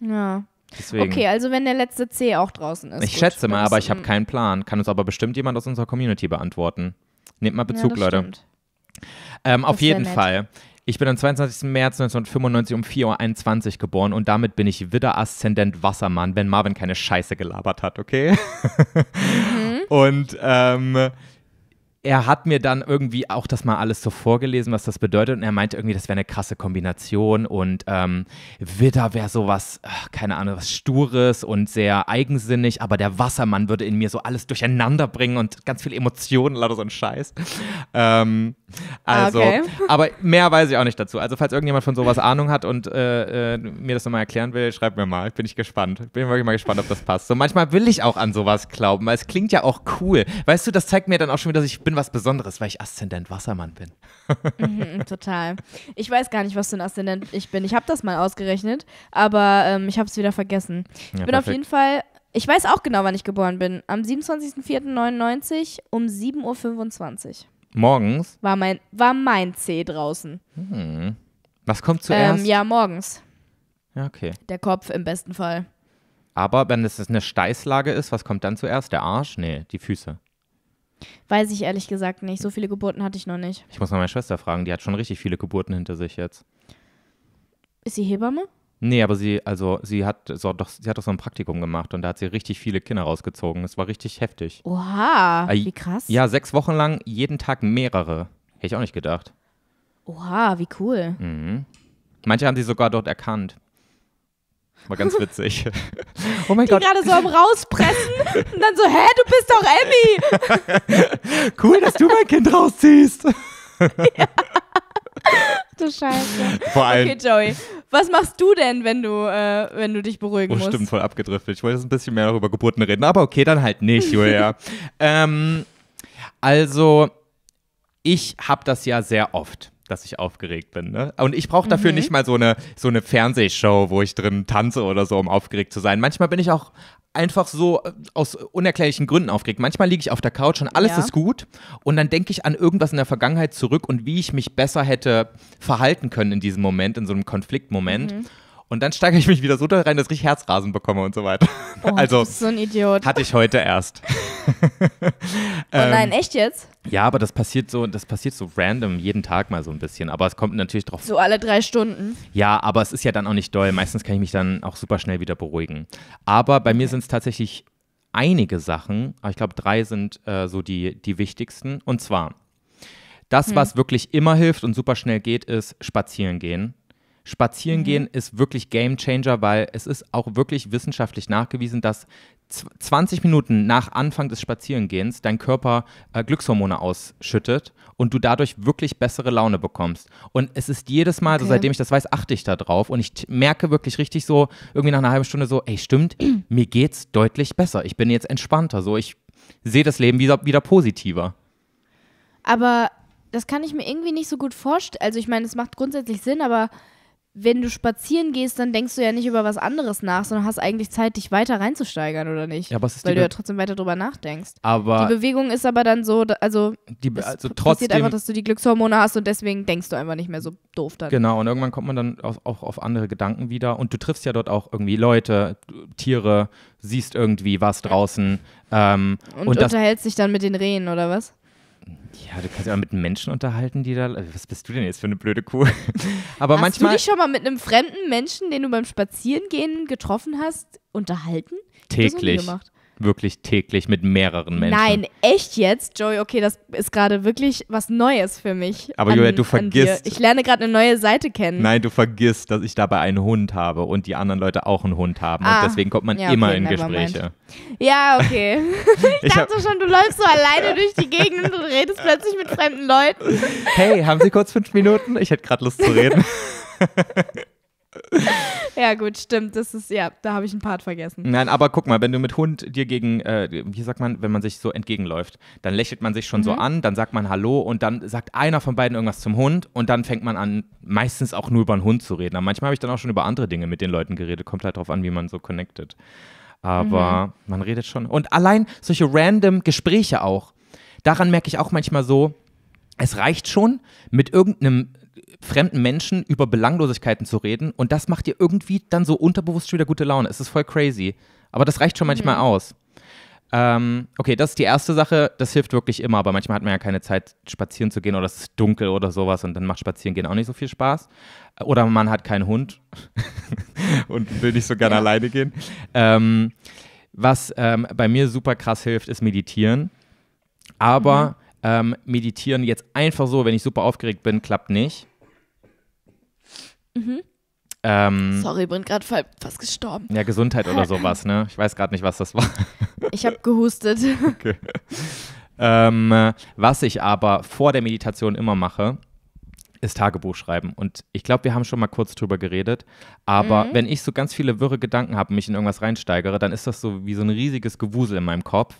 Ja. Deswegen. Okay, also wenn der letzte C auch draußen ist. Ich gut, schätze mal, aber ich habe keinen Plan. Kann uns aber bestimmt jemand aus unserer Community beantworten. Nehmt mal Bezug, ja, Leute. Ähm, auf jeden nett. Fall. Ich bin am 22. März 1995 um 4.21 Uhr geboren und damit bin ich Widder Aszendent Wassermann, wenn Marvin keine Scheiße gelabert hat, okay? Mhm. <laughs> und ähm, er hat mir dann irgendwie auch das mal alles so vorgelesen, was das bedeutet. Und er meinte irgendwie, das wäre eine krasse Kombination. Und ähm, Widder wäre sowas, ach, keine Ahnung, was Stures und sehr eigensinnig. Aber der Wassermann würde in mir so alles durcheinander bringen und ganz viele Emotionen, lauter so ein Scheiß. Ähm, ah, also, okay. <laughs> aber mehr weiß ich auch nicht dazu. Also, falls irgendjemand von sowas Ahnung hat und äh, äh, mir das nochmal erklären will, schreibt mir mal. Bin ich gespannt. Bin wirklich mal gespannt, ob das passt. So, manchmal will ich auch an sowas glauben, weil es klingt ja auch cool. Weißt du, das zeigt mir dann auch schon wieder, dass ich bin was Besonderes, weil ich Aszendent Wassermann bin. <laughs> mhm, total. Ich weiß gar nicht, was für ein Aszendent ich bin. Ich habe das mal ausgerechnet, aber ähm, ich habe es wieder vergessen. Ich ja, bin perfekt. auf jeden Fall, ich weiß auch genau, wann ich geboren bin. Am 27.04.99 um 7.25 Uhr. Morgens? War mein, war mein C draußen. Hm. Was kommt ähm, zuerst? Ähm, ja, morgens. Ja, okay. Der Kopf im besten Fall. Aber wenn es eine Steißlage ist, was kommt dann zuerst? Der Arsch? Nee, die Füße. Weiß ich ehrlich gesagt nicht. So viele Geburten hatte ich noch nicht. Ich muss mal meine Schwester fragen, die hat schon richtig viele Geburten hinter sich jetzt. Ist sie Hebamme? Nee, aber sie, also sie hat so doch, sie hat doch so ein Praktikum gemacht und da hat sie richtig viele Kinder rausgezogen. Das war richtig heftig. Oha, wie krass. Ja, sechs Wochen lang, jeden Tag mehrere. Hätte ich auch nicht gedacht. Oha, wie cool. Mhm. Manche haben sie sogar dort erkannt. War ganz witzig. <laughs> Oh mein die Gott. gerade so am Rauspressen und dann so, hä, du bist doch Emmy. <laughs> cool, dass du mein Kind rausziehst. <laughs> ja. Du Scheiße. Vor allem. Okay, Joey. Was machst du denn, wenn du, äh, wenn du dich beruhigen oh, musst? Stimmt, voll abgedriftet. Ich wollte jetzt ein bisschen mehr über Geburten reden, aber okay, dann halt nicht, Julia. ähm, also, ich habe das ja sehr oft dass ich aufgeregt bin. Ne? Und ich brauche dafür mhm. nicht mal so eine, so eine Fernsehshow, wo ich drin tanze oder so, um aufgeregt zu sein. Manchmal bin ich auch einfach so äh, aus unerklärlichen Gründen aufgeregt. Manchmal liege ich auf der Couch und alles ja. ist gut und dann denke ich an irgendwas in der Vergangenheit zurück und wie ich mich besser hätte verhalten können in diesem Moment, in so einem Konfliktmoment. Mhm. Und dann steigere ich mich wieder so da rein, dass ich Herzrasen bekomme und so weiter. Oh, <laughs> also, so ein Idiot. Hatte ich heute erst. <laughs> oh nein, echt jetzt? Ja, aber das passiert so, das passiert so random jeden Tag mal so ein bisschen. Aber es kommt natürlich drauf. So alle drei Stunden. Ja, aber es ist ja dann auch nicht doll. Meistens kann ich mich dann auch super schnell wieder beruhigen. Aber bei mir sind es tatsächlich einige Sachen. Aber ich glaube, drei sind äh, so die, die wichtigsten. Und zwar das, hm. was wirklich immer hilft und super schnell geht, ist spazieren gehen. Spazieren mhm. gehen mhm. ist wirklich Game Changer, weil es ist auch wirklich wissenschaftlich nachgewiesen, dass 20 Minuten nach Anfang des Spazierengehens dein Körper äh, Glückshormone ausschüttet und du dadurch wirklich bessere Laune bekommst. Und es ist jedes Mal, okay. so seitdem ich das weiß, achte ich da drauf und ich merke wirklich richtig so, irgendwie nach einer halben Stunde so, ey, stimmt, <clears throat> mir geht's deutlich besser. Ich bin jetzt entspannter, so ich sehe das Leben wieder, wieder positiver. Aber das kann ich mir irgendwie nicht so gut vorstellen. Also ich meine, es macht grundsätzlich Sinn, aber wenn du spazieren gehst, dann denkst du ja nicht über was anderes nach, sondern hast eigentlich Zeit, dich weiter reinzusteigern, oder nicht? Ja, aber es ist Weil du ja trotzdem weiter drüber nachdenkst. Aber die Bewegung ist aber dann so, also, die Be also es passiert einfach, dass du die Glückshormone hast und deswegen denkst du einfach nicht mehr so doof dann. Genau, und irgendwann kommt man dann auch, auch auf andere Gedanken wieder und du triffst ja dort auch irgendwie Leute, Tiere, siehst irgendwie was draußen. Ähm, und, und unterhältst dich dann mit den Rehen, oder was? Ja, du kannst ja auch mit Menschen unterhalten, die da. Also, was bist du denn jetzt für eine blöde Kuh? <laughs> aber hast manchmal. Hast du dich schon mal mit einem fremden Menschen, den du beim Spazierengehen getroffen hast, unterhalten? Täglich. Ich wirklich täglich mit mehreren Menschen. Nein, echt jetzt, Joey? Okay, das ist gerade wirklich was Neues für mich. Aber an, Julia, du vergisst. Ich lerne gerade eine neue Seite kennen. Nein, du vergisst, dass ich dabei einen Hund habe und die anderen Leute auch einen Hund haben. Ah, und deswegen kommt man ja, immer okay, in Gespräche. Ja, okay. <laughs> ich, ich dachte schon, du läufst so alleine durch die Gegend und redest plötzlich mit fremden Leuten. hey, haben Sie kurz fünf Minuten? Ich hätte gerade Lust zu reden. <laughs> Ja, gut, stimmt. Das ist, ja, da habe ich einen Part vergessen. Nein, aber guck mal, wenn du mit Hund dir gegen, äh, wie sagt man, wenn man sich so entgegenläuft, dann lächelt man sich schon mhm. so an, dann sagt man Hallo und dann sagt einer von beiden irgendwas zum Hund und dann fängt man an, meistens auch nur über den Hund zu reden. Aber manchmal habe ich dann auch schon über andere Dinge mit den Leuten geredet. Kommt halt darauf an, wie man so connected. Aber mhm. man redet schon. Und allein solche random Gespräche auch. Daran merke ich auch manchmal so, es reicht schon, mit irgendeinem fremden Menschen über Belanglosigkeiten zu reden und das macht dir irgendwie dann so unterbewusst schon wieder gute Laune. Es ist voll crazy. Aber das reicht schon manchmal mhm. aus. Ähm, okay, das ist die erste Sache. Das hilft wirklich immer, aber manchmal hat man ja keine Zeit, spazieren zu gehen oder es ist dunkel oder sowas und dann macht Spazierengehen auch nicht so viel Spaß. Oder man hat keinen Hund <laughs> und will nicht so gerne ja. alleine gehen. Ähm, was ähm, bei mir super krass hilft, ist Meditieren. Aber mhm. Ähm, meditieren jetzt einfach so, wenn ich super aufgeregt bin, klappt nicht. Mhm. Ähm, Sorry, bin gerade fast gestorben. Ja, Gesundheit oder sowas, ne? Ich weiß gerade nicht, was das war. <laughs> ich habe gehustet. <laughs> Okay. Ähm, was ich aber vor der Meditation immer mache, ist Tagebuch schreiben. Und ich glaube, wir haben schon mal kurz drüber geredet. Aber mhm. wenn ich so ganz viele wirre Gedanken habe, mich in irgendwas reinsteigere, dann ist das so wie so ein riesiges Gewusel in meinem Kopf.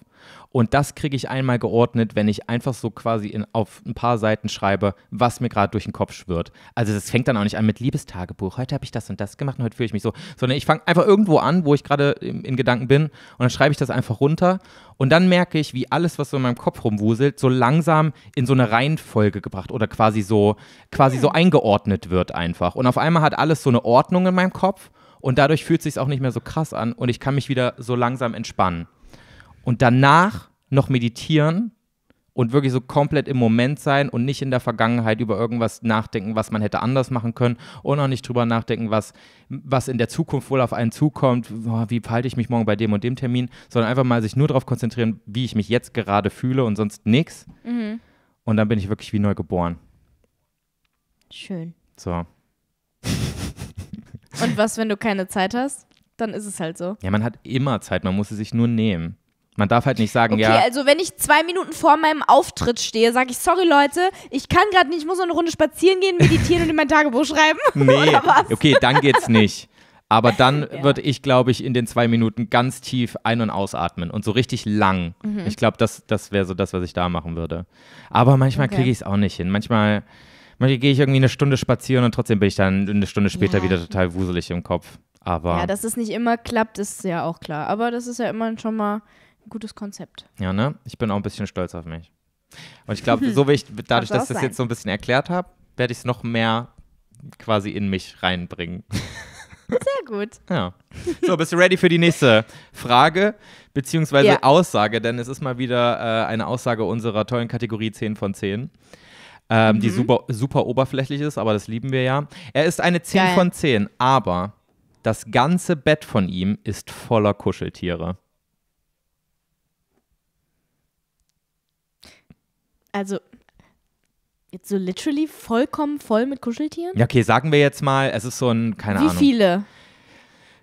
Und das kriege ich einmal geordnet, wenn ich einfach so quasi in, auf ein paar Seiten schreibe, was mir gerade durch den Kopf schwirrt. Also das fängt dann auch nicht an mit Liebestagebuch. Heute habe ich das und das gemacht und heute fühle ich mich so. Sondern ich fange einfach irgendwo an, wo ich gerade in, in, Gedanken bin und dann schreibe ich das einfach runter. Und dann merke ich, wie alles, was so in meinem Kopf rumwuselt, so langsam in so eine Reihenfolge gebracht oder quasi so, quasi so hm. eingeordnet wird einfach. Und auf einmal hat alles so eine Ordnung in meinem Kopf. Und dadurch fühlt es sich auch nicht mehr so krass an und ich kann mich wieder so langsam entspannen und danach noch meditieren und wirklich so komplett im Moment sein und nicht in der Vergangenheit über irgendwas nachdenken, was man hätte anders machen können und auch nicht drüber nachdenken, was, was in der Zukunft wohl auf einen zukommt, wie verhalte ich mich morgen bei dem und dem Termin, sondern einfach mal sich nur darauf konzentrieren, wie ich mich jetzt gerade fühle und sonst nichts. Mhm. Und dann bin ich wirklich wie neu geboren. Schön. So. und was, wenn du keine Zeit hast? Dann ist es halt so. Ja, man hat immer Zeit, man muss sie sich nur nehmen. Man darf halt nicht sagen, okay, ja. Okay, also wenn ich zwei Minuten vor meinem Auftritt stehe, sage ich, sorry Leute, ich kann gerade nicht, ich muss noch eine Runde spazieren gehen, meditieren und in mein Tagebuch schreiben. <laughs> Nee, okay, dann geht's nicht. Aber <laughs> dann ja. würde ich, glaube ich, in den zwei Minuten ganz tief ein- und ausatmen und so richtig lang. Mhm. Ich glaube, das, das wäre so das, was ich da machen würde. Aber manchmal okay. kriege ich es auch nicht hin. Manchmal, manchmal gehe ich irgendwie eine Stunde spazieren und trotzdem bin ich dann eine Stunde später ja. wieder total wuselig im Kopf. Aber ja, dass es nicht immer klappt, ist ja auch klar. Aber das ist ja immer schon mal gutes Konzept. Ja, ne? Ich bin auch ein bisschen stolz auf mich. Und ich glaube, <laughs> so wie ich, dadurch, dass ich das jetzt so ein bisschen erklärt habe, werde ich es noch mehr quasi in mich reinbringen. <laughs> Sehr gut. ja. So, bist du ready für die nächste Frage beziehungsweise ja. Aussage? Denn es ist mal wieder äh, eine Aussage unserer tollen Kategorie 10 von 10. Ähm, mhm. Die super, super oberflächlich ist, aber das lieben wir ja. Er ist eine 10 Geil. von 10, aber das ganze Bett von ihm ist voller Kuscheltiere. also jetzt so literally vollkommen voll mit Kuscheltieren? Ja, okay, sagen wir jetzt mal, es ist so ein, keine Wie Ahnung. Wie viele?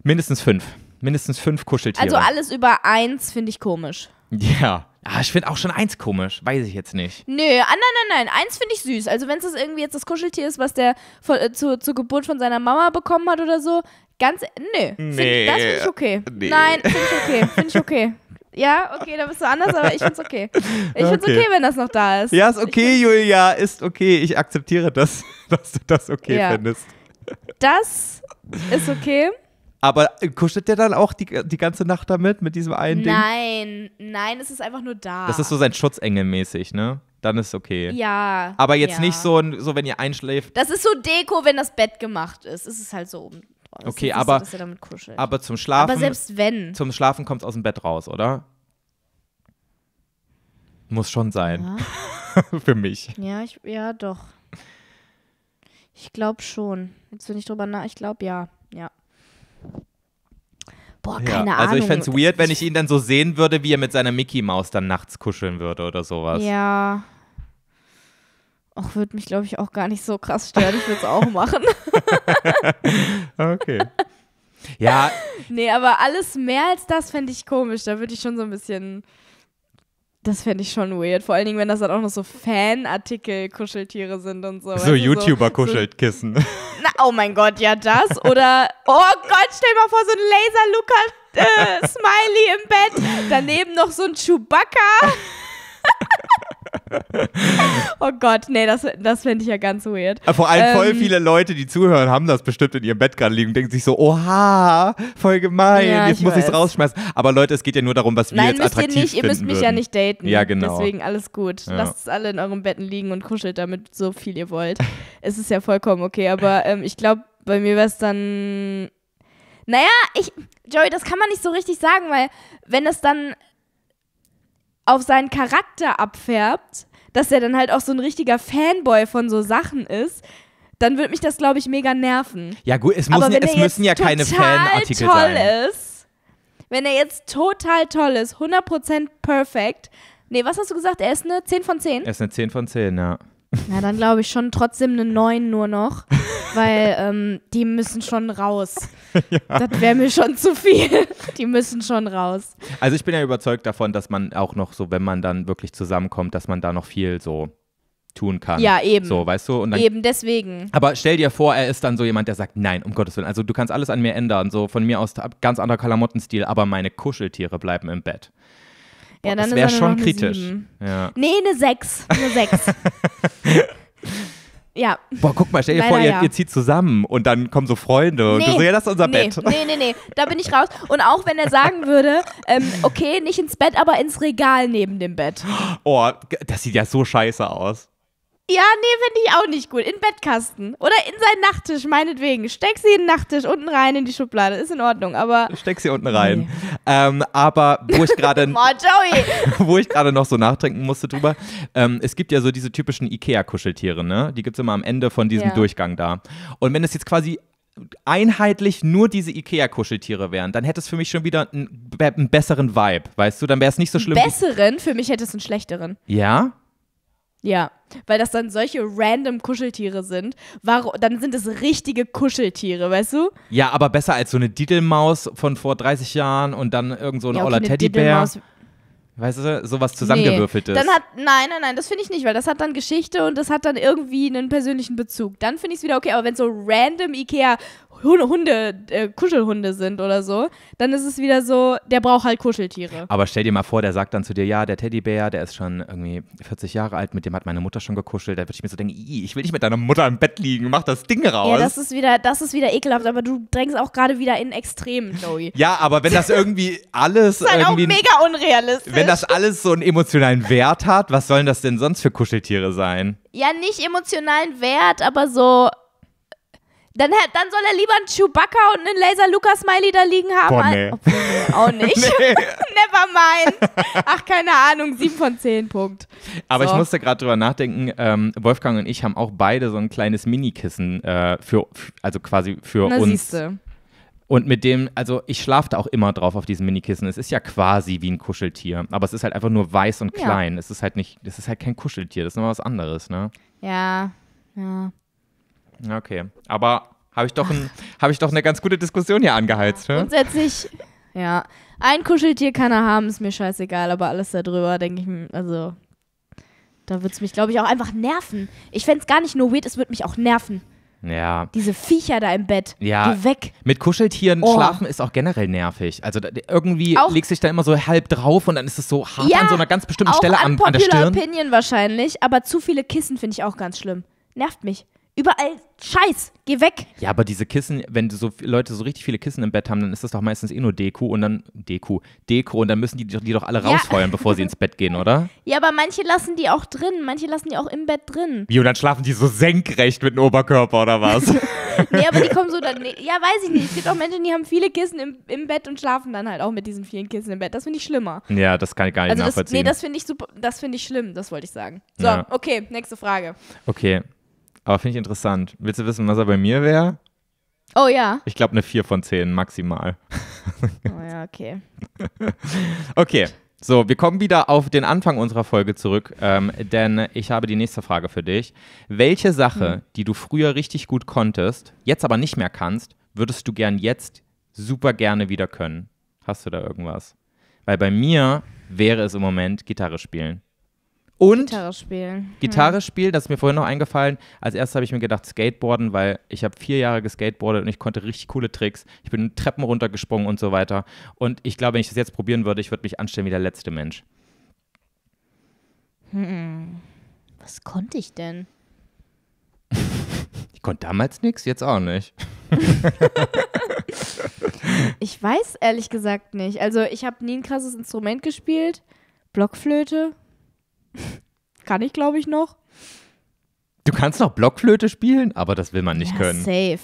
Mindestens fünf. Mindestens fünf Kuscheltiere. Also alles über eins finde ich komisch. Ja. Ah, ich finde auch schon eins komisch, weiß ich jetzt nicht. Nö, ah, nein, nein, nein, eins finde ich süß. Also wenn es irgendwie jetzt das Kuscheltier ist, was der von, äh, zu, zur Geburt von seiner Mama bekommen hat oder so, ganz, nö. Nee. Find, das finde ich okay. Nee. Nein, finde ich okay, finde ich okay. <laughs> Ja, okay, da bist du anders, aber ich find's okay. Ich find's okay, okay wenn das noch da ist. Ja, ist okay, ich, Julia, ist okay. Ich akzeptiere das, <laughs> dass du das okay ja. findest. Das ist okay. Aber äh, kuschelt der dann auch die, die ganze Nacht damit, mit diesem einen nein, Ding? Nein, nein, es ist einfach nur da. Das ist so sein Schutzengel mäßig, ne? Dann ist okay. Ja. Aber jetzt ja. nicht so, so, wenn ihr einschläft. Das ist so Deko, wenn das Bett gemacht ist. Es ist halt so oben vor. Das okay, aber, so, damit aber zum Schlafen. Aber selbst wenn. Zum Schlafen kommt es aus dem Bett raus, oder? Muss schon sein. Ja. <laughs> Für mich. Ja, ich, ja, doch. Ich glaube schon. Jetzt bin ich drüber nach. Ich glaube ja. Ja. Boah, keine ja, Ahnung. Also ich fände es weird, wenn ich ihn dann so sehen würde, wie er mit seiner Mickey Maus dann nachts kuscheln würde oder sowas. Ja. Auch würde mich, glaube ich, auch gar nicht so krass stören. Ich würde es auch machen. <laughs> okay. Ja. Nee, aber alles mehr als das fände ich komisch. Da würde ich schon so ein bisschen. Das fände ich schon weird. Vor allen Dingen, wenn das dann auch noch so Fanartikel-Kuscheltiere sind und so. So YouTuber-Kuschelkissen. So, na, oh mein Gott, ja, das. Oder, oh Gott, stell mal vor, so ein Laser-Luca-Smiley äh, im Bett. Daneben noch so ein Chewbacca. <laughs> <laughs> oh Gott, nee, das, das fände ich ja ganz weird. Äh, vor allem ähm, viele Leute, die zuhören, haben das bestimmt in ihrem Bett gerade liegen und denken sich so, oha, voll gemein, ja, jetzt ich muss ich es rausschmeißen. Aber Leute, es geht ja nur darum, was wir Nein, jetzt attraktiv Nein, müsst ihr nicht, ihr müsst mich würden. ja nicht daten. Ja, genau. Deswegen alles gut. Ja. Lasst es alle in euren Betten liegen und kuschelt damit so viel ihr wollt. <laughs> es ist ja vollkommen okay, aber ähm, ich glaube, bei mir wäre es dann... Naja, ich, Joey, das kann man nicht so richtig sagen, weil wenn es dann auf seinen Charakter abfärbt, dass er dann halt auch so ein richtiger Fanboy von so Sachen ist, dann würde mich das, glaube ich, mega nerven. Ja, gut, es, muss, es müssen ja keine Fanartikel toll sein. Ist, wenn er jetzt total toll ist, 100% perfekt. Nee, was hast du gesagt? Er ist eine 10 von 10? Er ist eine 10 von 10, ja. Na, dann glaube ich schon trotzdem eine 9 nur noch, weil <laughs> ähm, die müssen schon raus. Ja. Das wäre mir schon zu viel. Die müssen schon raus. Also ich bin ja überzeugt davon, dass man auch noch so, wenn man dann wirklich zusammenkommt, dass man da noch viel so tun kann. Ja, eben. So, weißt du? Und dann, eben, deswegen. Aber stell dir vor, er ist dann so jemand, der sagt, nein, um Gottes Willen, also du kannst alles an mir ändern, so von mir aus ganz anderer Kalamottenstil, aber meine Kuscheltiere bleiben im Bett. Ja, dann das wäre schon kritisch. ja. Nee, eine 6. Eine 6. <laughs> <laughs> ja. Boah, guck mal, stell dir vor, ihr, ja. ihr, zieht zusammen und dann kommen so Freunde nee, und du so, ja, das ist unser nee, Bett. Nee, nee, nee, da bin ich raus. Und auch wenn er sagen würde, ähm, okay, nicht ins Bett, aber ins Regal neben dem Bett. Oh, das sieht ja so scheiße aus. Ja, nee, finde ich auch nicht gut. In Bettkasten oder in seinen Nachttisch, meinetwegen. Steck sie in den Nachttisch unten rein in die Schublade. Ist in Ordnung, aber. Steck sie unten rein. Nee. Ähm, aber wo ich gerade. <laughs> <laughs> wo ich gerade noch so nachdenken musste drüber. Ähm, es gibt ja so diese typischen IKEA-Kuscheltiere, ne? Die gibt es immer am Ende von diesem ja. Durchgang da. Und wenn es jetzt quasi einheitlich nur diese Ikea-Kuscheltiere wären, dann hätte es für mich schon wieder einen, einen besseren Vibe, weißt du? Dann wäre es nicht so schlimm. Besseren? Für mich hätte es einen schlechteren. Ja? Ja, weil das dann solche random Kuscheltiere sind. Warum, dann sind es richtige Kuscheltiere, weißt du? Ja, aber besser als so eine Didelmaus von vor 30 Jahren und dann irgend so ein ja, okay, Teddybär. Weißt du, sowas zusammengewürfeltes. Nee. Dann hat, nein, nein, nein, das finde ich nicht, weil das hat dann Geschichte und das hat dann irgendwie einen persönlichen Bezug. Dann finde ich es wieder okay, aber wenn so random Ikea Hunde, äh, Kuschelhunde sind oder so, dann ist es wieder so, der braucht halt Kuscheltiere. Aber stell dir mal vor, der sagt dann zu dir, ja, der Teddybär, der ist schon irgendwie 40 Jahre alt, mit dem hat meine Mutter schon gekuschelt. Da würde ich mir so denken, ich will nicht mit deiner Mutter im Bett liegen, mach das Ding raus. Ja, das ist wieder, das ist wieder ekelhaft, aber du drängst auch gerade wieder in Extremen, Joey. ja, aber wenn das irgendwie alles. <laughs> das ist halt auch mega unrealistisch. Wenn das alles so einen emotionalen Wert hat, was sollen das denn sonst für Kuscheltiere sein? Ja, nicht emotionalen Wert, aber so dann, dann soll er lieber einen Chewbacca und einen Laser Lucas Smiley da liegen haben. Boah, nee. Obwohl, auch nicht. <laughs> <laughs> Nee. Never mind. Ach, keine Ahnung, 7 von 10 Punkt. Aber so. ich musste gerade drüber nachdenken, ähm, Wolfgang und ich haben auch beide so ein kleines Minikissen äh, für, also quasi für Na, uns. Siehste. Und mit dem, also ich schlafe da auch immer drauf auf diesem Minikissen. Es ist ja quasi wie ein Kuscheltier, aber es ist halt einfach nur weiß und klein. Ja. Es ist halt nicht, es ist halt kein Kuscheltier, das ist nochmal was anderes, ne? Ja, ja. Okay, aber habe ich, doch <laughs> hab ich doch eine ganz gute Diskussion hier angeheizt. Ne? Grundsätzlich, ja. Ein Kuscheltier kann er haben, ist mir scheißegal, aber alles darüber, denke ich, mir, hm, also da wird es mich, glaube ich, auch einfach nerven. Ich fände es gar nicht nur weird, es würde mich auch nerven. Ja. Diese Viecher da im Bett. Ja. Geh weg. Mit Kuscheltieren oh. schlafen ist auch generell nervig. Also da, irgendwie auch legst du dich da immer so halb drauf und dann ist es so hart ja, an so einer ganz bestimmten Stelle an, an der Stirn. Opinion wahrscheinlich, aber zu viele Kissen finde ich auch ganz schlimm. Nervt mich. Überall Scheiß, geh weg. Ja, aber diese Kissen, wenn so Leute so richtig viele Kissen im Bett haben, dann ist das doch meistens eh nur Deko und dann Deko, Deko und dann müssen die die doch alle ja. rausfeuern, bevor sie ins Bett gehen, oder? <laughs> Ja, aber manche lassen die auch drin, manche lassen die auch im Bett drin. Wie und dann schlafen die so senkrecht mit dem Oberkörper oder was? <laughs> nee, aber die kommen so dann ja, weiß ich nicht. Es gibt auch Menschen, die haben viele Kissen im, im Bett und schlafen dann halt auch mit diesen vielen Kissen im Bett. Das finde ich schlimmer. Ja, das kann ich gar nicht also nachvollziehen. Das, nee, das finde ich super, das finde ich schlimm, das wollte ich sagen. So, ja. okay, nächste Frage. Okay. Aber finde ich interessant. Willst du wissen, was er bei mir wäre? Oh ja. Ich glaube eine 4 von 10 maximal. oh ja, okay. <laughs> okay. So, wir kommen wieder auf den Anfang unserer Folge zurück, ähm, denn ich habe die nächste Frage für dich. Welche Sache, mhm. die du früher richtig gut konntest, jetzt aber nicht mehr kannst, würdest du gern jetzt super gerne wieder können? Hast du da irgendwas? Weil bei mir wäre es im Moment Gitarre spielen. Und Gitarre spielen. Hm. Gitarre spielen, das ist mir vorhin noch eingefallen. Als erstes habe ich mir gedacht, Skateboarden, weil ich habe vier Jahre skateboardet und ich konnte richtig coole Tricks. Ich bin Treppen runtergesprungen und so weiter. Und ich glaube, wenn ich das jetzt probieren würde, ich würde mich anstellen wie der letzte Mensch. Hm. Was konnte ich denn? <laughs> ich konnte damals nichts, jetzt auch nicht. <laughs> ich weiß ehrlich gesagt nicht. Also ich habe nie ein krasses Instrument gespielt. Blockflöte kann ich, glaube ich, noch. Du kannst noch Blockflöte spielen, aber das will man nicht ja, können. Safe.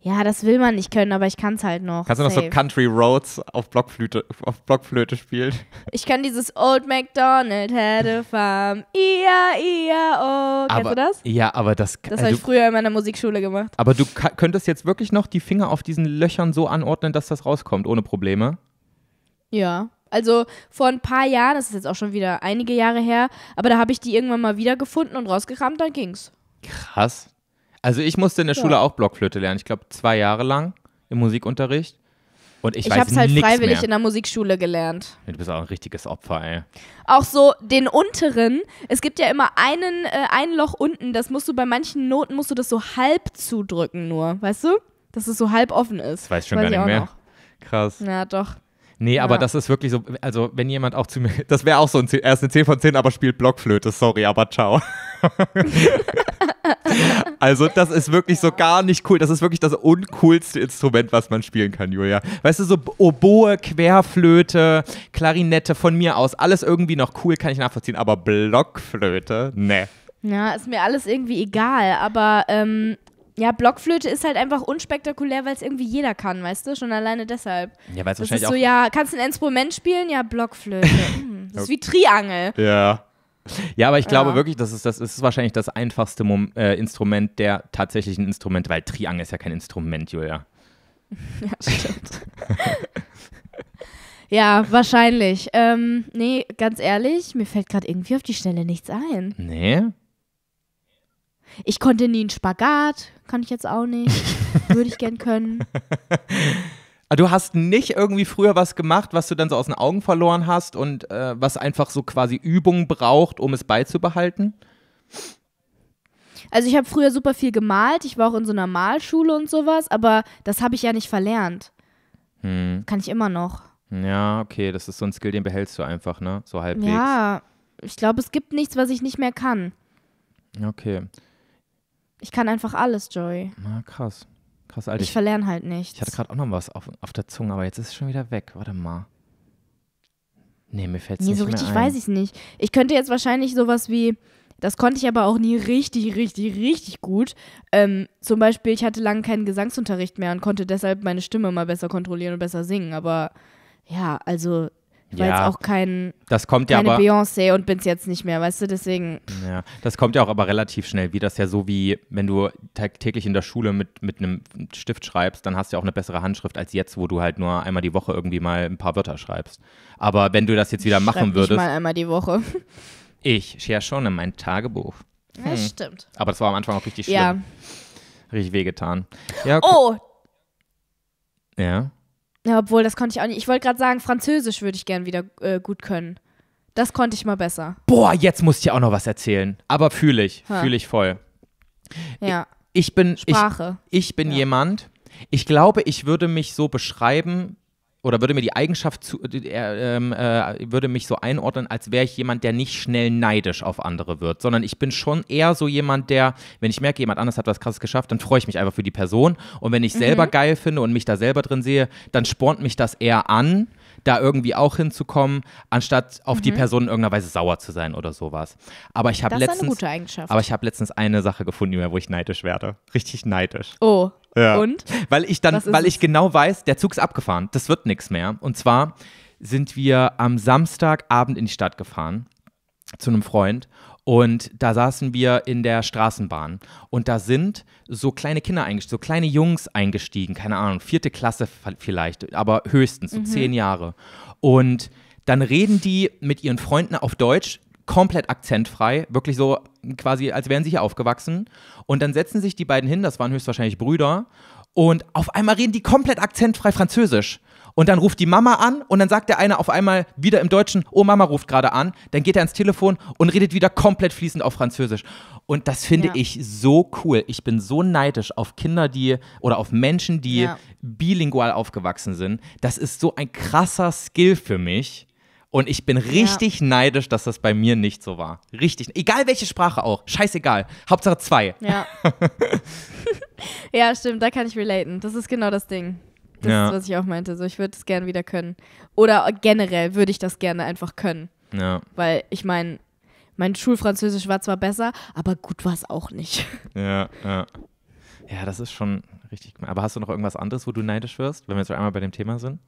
Ja, das will man nicht können, aber ich kann es halt noch. Kannst du safe. noch so Country Roads auf Blockflöte, auf Blockflöte spielen? Ich kann dieses Old MacDonald had a farm. Ia, ia, oh. Kennst du das? Ja, aber das Das also habe ich früher in meiner Musikschule gemacht. Aber du könntest jetzt wirklich noch die Finger auf diesen Löchern so anordnen, dass das rauskommt, ohne Probleme? Ja. Also vor ein paar Jahren, das ist jetzt auch schon wieder einige Jahre her, aber da habe ich die irgendwann mal wiedergefunden und rausgekramt, dann ging's. Krass. Also ich musste in der ja. Schule auch Blockflöte lernen. Ich glaube zwei Jahre lang im Musikunterricht. Und ich, ich habe es halt freiwillig mehr. in der Musikschule gelernt. Du bist auch ein richtiges Opfer, ey. Auch so den unteren, es gibt ja immer einen, äh, ein Loch unten, das musst du bei manchen Noten, musst du das so halb zudrücken nur, weißt du? Dass es so halb offen ist. Das weiß ich schon weiß gar nicht mehr. Noch. Krass. Ja, doch. Nee, ja. aber das ist wirklich so, also wenn jemand auch zu mir, <laughs> das wäre auch so ein, er ist eine 10 von 10, aber spielt Blockflöte, sorry, aber ciao. <laughs> also das ist wirklich so gar nicht cool. Das ist wirklich das uncoolste Instrument, was man spielen kann, Julia. Weißt du, so Oboe, Querflöte, Klarinette von mir aus, alles irgendwie noch cool, kann ich nachvollziehen, aber Blockflöte, ne. Ja, ist mir alles irgendwie egal, aber ähm, ja, Blockflöte ist halt einfach unspektakulär, weil es irgendwie jeder kann, weißt du? Schon alleine deshalb. Ja, weil es wahrscheinlich ist so, auch ja, kannst du ein Instrument spielen? Ja, Blockflöte. <laughs> Hm, das ist wie Triangel. Ja. Ja, aber ich glaube ja. wirklich, das ist, das ist wahrscheinlich das einfachste Mom äh, Instrument der tatsächlichen Instrumente, weil Triangel ist ja kein Instrument, Julia. <laughs> Ja, stimmt. ja, wahrscheinlich. Ähm, nee, ganz ehrlich, mir fällt gerade irgendwie auf die Stelle nichts ein. Nee? Ich konnte nie einen Spagat, kann ich jetzt auch nicht. Würde ich gern können. <laughs> Ah, du hast nicht irgendwie früher was gemacht, was du dann so aus den Augen verloren hast und äh, was einfach so quasi Übung braucht, um es beizubehalten? Also ich habe früher super viel gemalt, ich war auch in so einer Malschule und sowas, aber das habe ich ja nicht verlernt. Hm. Kann ich immer noch. Ja, okay, das ist so ein Skill, den behältst du einfach, ne? So halbwegs. Ja, ich glaube, es gibt nichts, was ich nicht mehr kann. Okay. Ich kann einfach alles, Joey. Na, krass. Krass, Alter. Ich, verlerne halt nichts. Ich hatte gerade auch noch was auf, auf der Zunge, aber jetzt ist es schon wieder weg. Warte mal. Nee, mir fällt es nee, nicht so richtig mehr ein. weiß ich es nicht. Ich könnte jetzt wahrscheinlich sowas wie, das konnte ich aber auch nie richtig, richtig, richtig gut. Ähm, zum Beispiel, ich hatte lange keinen Gesangsunterricht mehr und konnte deshalb meine Stimme mal besser kontrollieren und besser singen. Aber ja, also ich war jetzt auch kein das kommt keine aber, Beyoncé und bin es jetzt nicht mehr, weißt du, deswegen. Ja, das kommt ja auch aber relativ schnell, wie das ja so wie, wenn du täglich in der Schule mit, mit einem Stift schreibst, dann hast du ja auch eine bessere Handschrift als jetzt, wo du halt nur einmal die Woche irgendwie mal ein paar Wörter schreibst. Aber wenn du das jetzt wieder ich machen würdest. Ich mal einmal die Woche. Ich scher schon in mein Tagebuch. Hm. Ja, stimmt. Aber das war am Anfang auch richtig schlimm. Ja. Richtig wehgetan. Ja, oh! Ja. Ja, obwohl, das konnte ich auch nicht. Ich wollte gerade sagen, Französisch würde ich gern wieder äh, gut können. Das konnte ich mal besser. Boah, jetzt muss ich dir auch noch was erzählen. Aber fühle ich, fühle ich voll. Ja. Ich, ich bin Sprache. Ich, ich bin ja. jemand. Ich glaube, ich würde mich so beschreiben, oder würde mir die Eigenschaft zu, äh, ähm, äh, würde mich so einordnen, als wäre ich jemand, der nicht schnell neidisch auf andere wird, sondern ich bin schon eher so jemand, der, wenn ich merke, jemand anders hat was krasses geschafft, dann freue ich mich einfach für die Person. Und wenn ich mhm. selber geil finde und mich da selber drin sehe, dann spornt mich das eher an, da irgendwie auch hinzukommen, anstatt auf mhm. die Person in irgendeiner Weise sauer zu sein oder sowas. Aber ich habe letztens, aber ich habe letztens eine Sache gefunden, wo ich neidisch werde, richtig neidisch. Oh, ja. Und? Weil ich dann, weil ich genau weiß, der Zug ist abgefahren. Das wird nichts mehr. Und zwar sind wir am Samstagabend in die Stadt gefahren zu einem Freund und da saßen wir in der Straßenbahn und da sind so kleine Kinder eingestiegen, so kleine Jungs eingestiegen, keine Ahnung, vierte Klasse vielleicht, aber höchstens so mhm. zehn Jahre. Und dann reden die mit ihren Freunden auf Deutsch komplett akzentfrei, wirklich so quasi, als wären sie hier aufgewachsen. Und dann setzen sich die beiden hin, das waren höchstwahrscheinlich Brüder, und auf einmal reden die komplett akzentfrei Französisch. Und dann ruft die Mama an und dann sagt der eine auf einmal wieder im Deutschen, oh Mama ruft gerade an. Dann geht er ans Telefon und redet wieder komplett fließend auf Französisch. Und das finde ja. ich so cool. Ich bin so neidisch auf Kinder, die oder auf Menschen, die ja. bilingual aufgewachsen sind. Das ist so ein krasser Skill für mich. Und ich bin richtig ja. neidisch, dass das bei mir nicht so war. Richtig. Egal welche Sprache auch. Scheißegal. Hauptsache zwei. Ja. <laughs> ja, stimmt. Da kann ich relaten. Das ist genau das Ding. Das ja. ist, was ich auch meinte. So, ich würde es gerne wieder können. Oder generell würde ich das gerne einfach können. Ja. Weil ich meine, mein Schulfranzösisch war zwar besser, aber gut war es auch nicht. Ja, ja. Ja, das ist schon richtig. Aber hast du noch irgendwas anderes, wo du neidisch wirst, wenn wir jetzt einmal bei dem Thema sind?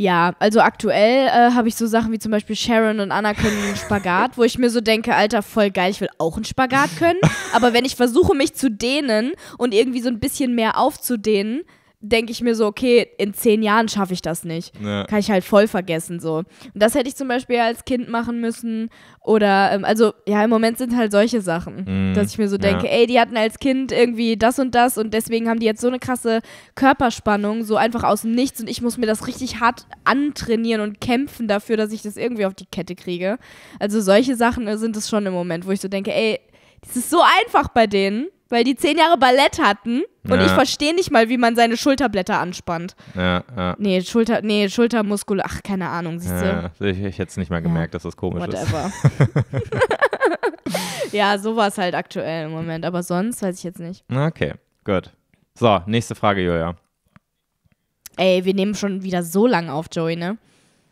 Ja, also aktuell äh, habe ich so Sachen wie zum Beispiel Sharon und Anna können einen Spagat, wo ich mir so denke, Alter, voll geil, ich will auch einen Spagat können. Aber wenn ich versuche, mich zu dehnen und irgendwie so ein bisschen mehr aufzudehnen, denke ich mir so, okay, in zehn Jahren schaffe ich das nicht. Ja. Kann ich halt voll vergessen so. Und das hätte ich zum Beispiel als Kind machen müssen oder ähm, also ja, im Moment sind halt solche Sachen, mhm. dass ich mir so denke, ja. ey, die hatten als Kind irgendwie das und das und deswegen haben die jetzt so eine krasse Körperspannung, so einfach aus dem Nichts und ich muss mir das richtig hart antrainieren und kämpfen dafür, dass ich das irgendwie auf die Kette kriege. Also solche Sachen sind es schon im Moment, wo ich so denke, ey, das ist so einfach bei denen weil die zehn Jahre Ballett hatten und ja. ich verstehe nicht mal, wie man seine Schulterblätter anspannt. Ja, ja. Nee, Schulter, nee, Schultermuskul, ach, keine Ahnung, siehst du. Ja, ich, ich hätte es nicht mal gemerkt, dass das komisch Whatever. ist. <laughs> <laughs> ja, so war es halt aktuell im Moment, aber sonst weiß ich jetzt nicht. Okay, gut. So, nächste Frage, Joja. Ey, wir nehmen schon wieder so lang auf, Joey, ne?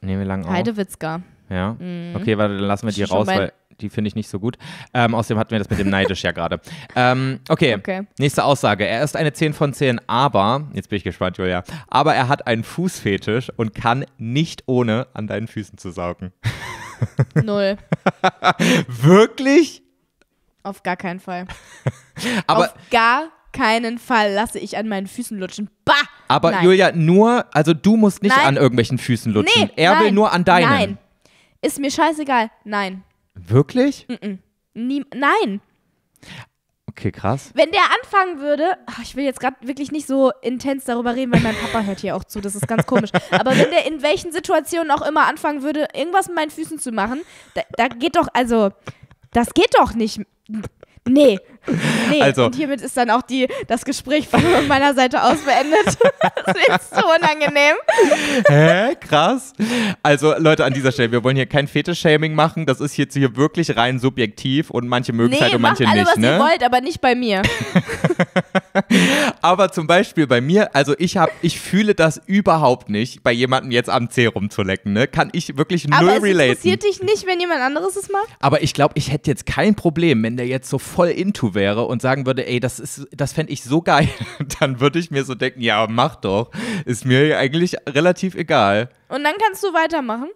Nehmen wir lang auf. Heidewitzka. Ja. Mhm. Okay, warte, dann lassen wir die raus, weil die finde ich nicht so gut. Ähm, außerdem hatten wir das mit dem Neidisch ja gerade. Ähm, okay. okay, nächste Aussage. Er ist eine 10 von 10, aber, jetzt bin ich gespannt, Julia, aber er hat einen Fußfetisch und kann nicht ohne an deinen Füßen zu saugen. Null. <laughs> Wirklich? Auf gar keinen Fall. <laughs> aber Auf gar keinen Fall lasse ich an meinen Füßen lutschen. Bah! Aber nein. Julia, nur, also du musst nicht nein. an irgendwelchen Füßen lutschen. Nee, er nein, will nur an deinen. Nein. Ist mir scheißegal. Nein. Wirklich? Mm -mm. nein. Okay, krass. Wenn der anfangen würde, ach, ich will jetzt gerade wirklich nicht so intens darüber reden, weil mein Papa hört hier auch zu, das ist ganz komisch. Aber wenn der in welchen Situationen auch immer anfangen würde, irgendwas mit meinen Füßen zu machen, da, da geht doch, also, das geht doch nicht. Nee, <laughs> Nee, also. und hiermit ist dann auch die, das Gespräch von <laughs> meiner Seite aus beendet. <laughs> das ist so unangenehm. Hä? Krass. Also, Leute, an dieser Stelle, wir wollen hier kein Fetisch-Shaming machen. Das ist jetzt hier wirklich rein subjektiv und manche mögen es nee, halt und manche alle, nicht. Was ne? ihr wollt, aber nicht bei mir. aber zum Beispiel bei mir, also ich habe, ich fühle das überhaupt nicht, bei jemandem jetzt am Zeh rumzulecken. Ne? Kann ich wirklich null relaten. Aber es interessiert dich nicht, wenn jemand anderes es macht? Aber ich glaube, ich hätte jetzt kein Problem, wenn der jetzt so voll into wäre und sagen würde, ey, das ist, das fände ich so geil, <laughs> dann würde ich mir so denken, ja, mach doch. Ist mir eigentlich relativ egal. Und dann kannst du weitermachen.